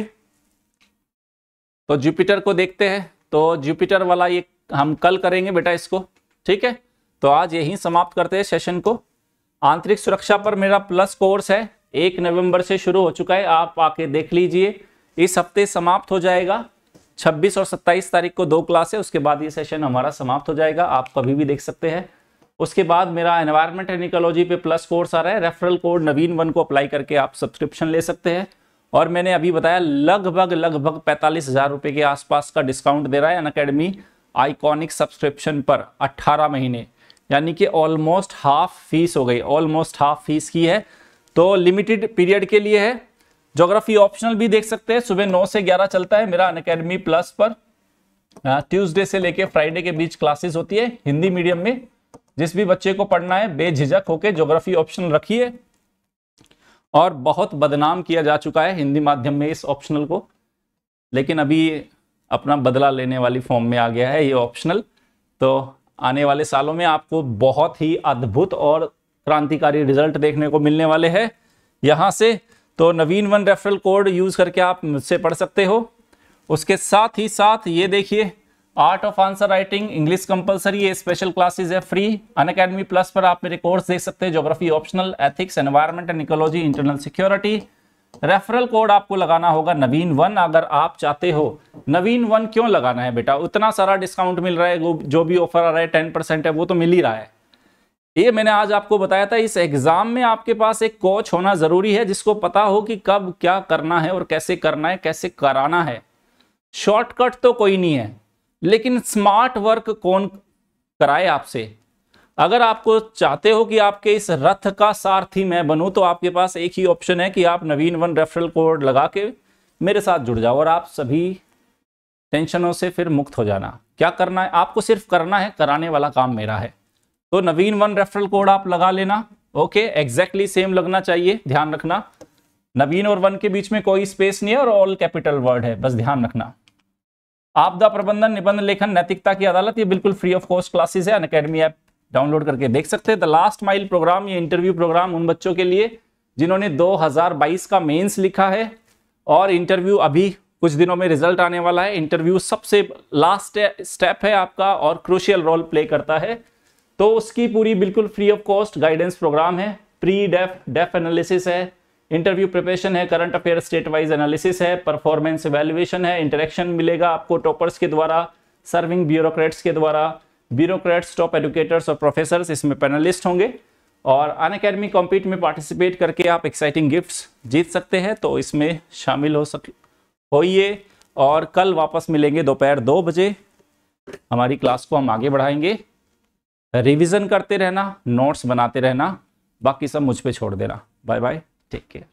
तो जुपिटर को देखते हैं तो जुपिटर वाला ये हम कल करेंगे बेटा इसको ठीक है तो आज यही समाप्त करते हैं सेशन को आंतरिक सुरक्षा पर मेरा प्लस कोर्स है एक नवंबर से शुरू हो चुका है आप आके देख लीजिए इस हफ्ते समाप्त हो जाएगा 26 और 27 तारीख को दो क्लास है उसके बाद ये सेशन हमारा समाप्त हो जाएगा आप कभी भी देख सकते हैं उसके बाद मेरा एनवायरमेंट एंड इकोलॉजी पे प्लस कोर्स आ रहा है रेफरल कोड नवीन वन को अप्लाई करके आप सब्सक्रिप्शन ले सकते हैं और मैंने अभी बताया लगभग लगभग पैंतालीस हज़ार रुपये के आसपास का डिस्काउंट दे रहा है अन अकेडमी आइकॉनिक सब्सक्रिप्शन पर अट्ठारह महीने यानी कि ऑलमोस्ट हाफ फीस हो गई ऑलमोस्ट हाफ फीस की है तो लिमिटेड पीरियड के लिए है ज्योग्राफी ऑप्शनल भी देख सकते हैं सुबह नौ से ग्यारह चलता है मेरा अनकेडमी प्लस पर ट्यूसडे हाँ, से लेके फ्राइडे के बीच क्लासेस होती है हिंदी मीडियम में जिस भी बच्चे को पढ़ना है बेझिझक होके ज्योग्राफी ऑप्शनल रखिए और बहुत बदनाम किया जा चुका है हिंदी माध्यम में इस ऑप्शनल को लेकिन अभी अपना बदला लेने वाली फॉर्म में आ गया है ये ऑप्शनल तो आने वाले सालों में आपको बहुत ही अद्भुत और क्रांतिकारी रिजल्ट देखने को मिलने वाले हैं यहाँ से तो Naveen one referral code use करके आप मुझसे पढ़ सकते हो उसके साथ ही साथ ये देखिए art of answer writing English compulsory है स्पेशल क्लासेस है फ्री अन अकेडमी प्लस पर आप मेरे कोर्स देख सकते हैं geography optional ethics environment and ecology internal security referral code आपको लगाना होगा नवीन वन अगर आप चाहते हो नवीन वन क्यों लगाना है बेटा उतना सारा डिस्काउंट मिल रहा है जो भी ऑफर आ रहा है टेन परसेंट है वो तो मिल ही रहा है ये मैंने आज आपको बताया था इस एग्जाम में आपके पास एक कोच होना जरूरी है जिसको पता हो कि कब क्या करना है और कैसे करना है कैसे कराना है शॉर्टकट तो कोई नहीं है लेकिन स्मार्ट वर्क कौन कराए आपसे अगर आपको चाहते हो कि आपके इस रथ का सारथी मैं बनूं तो आपके पास एक ही ऑप्शन है कि आप नवीन वन रेफरल कोड लगा के मेरे साथ जुड़ जाओ और आप सभी टेंशनों से फिर मुक्त हो जाना क्या करना है आपको सिर्फ करना है कराने वाला काम मेरा है तो नवीन वन रेफरल कोड आप लगा लेना ओके एग्जैक्टली सेम लगना चाहिए ध्यान रखना नवीन और वन के बीच में कोई स्पेस नहीं है और ऑल कैपिटल वर्ड है बस ध्यान रखना आपदा प्रबंधन निबंध लेखन नैतिकता की अदालत ये बिल्कुल फ्री ऑफ कॉस्ट क्लासेस है अनकेडमी ऐप डाउनलोड करके देख सकते हैं द लास्ट माइल प्रोग्राम ये इंटरव्यू प्रोग्राम उन बच्चों के लिए जिन्होंने 2022 का मेंस लिखा है और इंटरव्यू अभी कुछ दिनों में रिजल्ट आने वाला है इंटरव्यू सबसे लास्ट स्टेप है आपका और क्रूशियल रोल प्ले करता है तो उसकी पूरी बिल्कुल free of cost guidance program है प्री डेफ डेफ एनालिसिस है इंटरव्यू प्रिपरेशन है current affair state wise analysis है परफॉर्मेंस एवेल्युएशन है इंटरेक्शन मिलेगा आपको टॉपर्स के द्वारा सर्विंग ब्यूरोक्रेट्स के द्वारा ब्यूरोक्रेट्स टॉप एडुकेटर्स और प्रोफेसर इसमें पैनलिस्ट होंगे और अन अकेडमी कॉम्पीट में पार्टिसिपेट करके आप एक्साइटिंग गिफ्ट्स जीत सकते हैं तो इसमें शामिल हो सक होइए और कल वापस मिलेंगे दोपहर दो बजे हमारी क्लास को हम आगे बढ़ाएंगे रिवीजन करते रहना नोट्स बनाते रहना बाकी सब मुझ पे छोड़ देना बाय बाय टेक केयर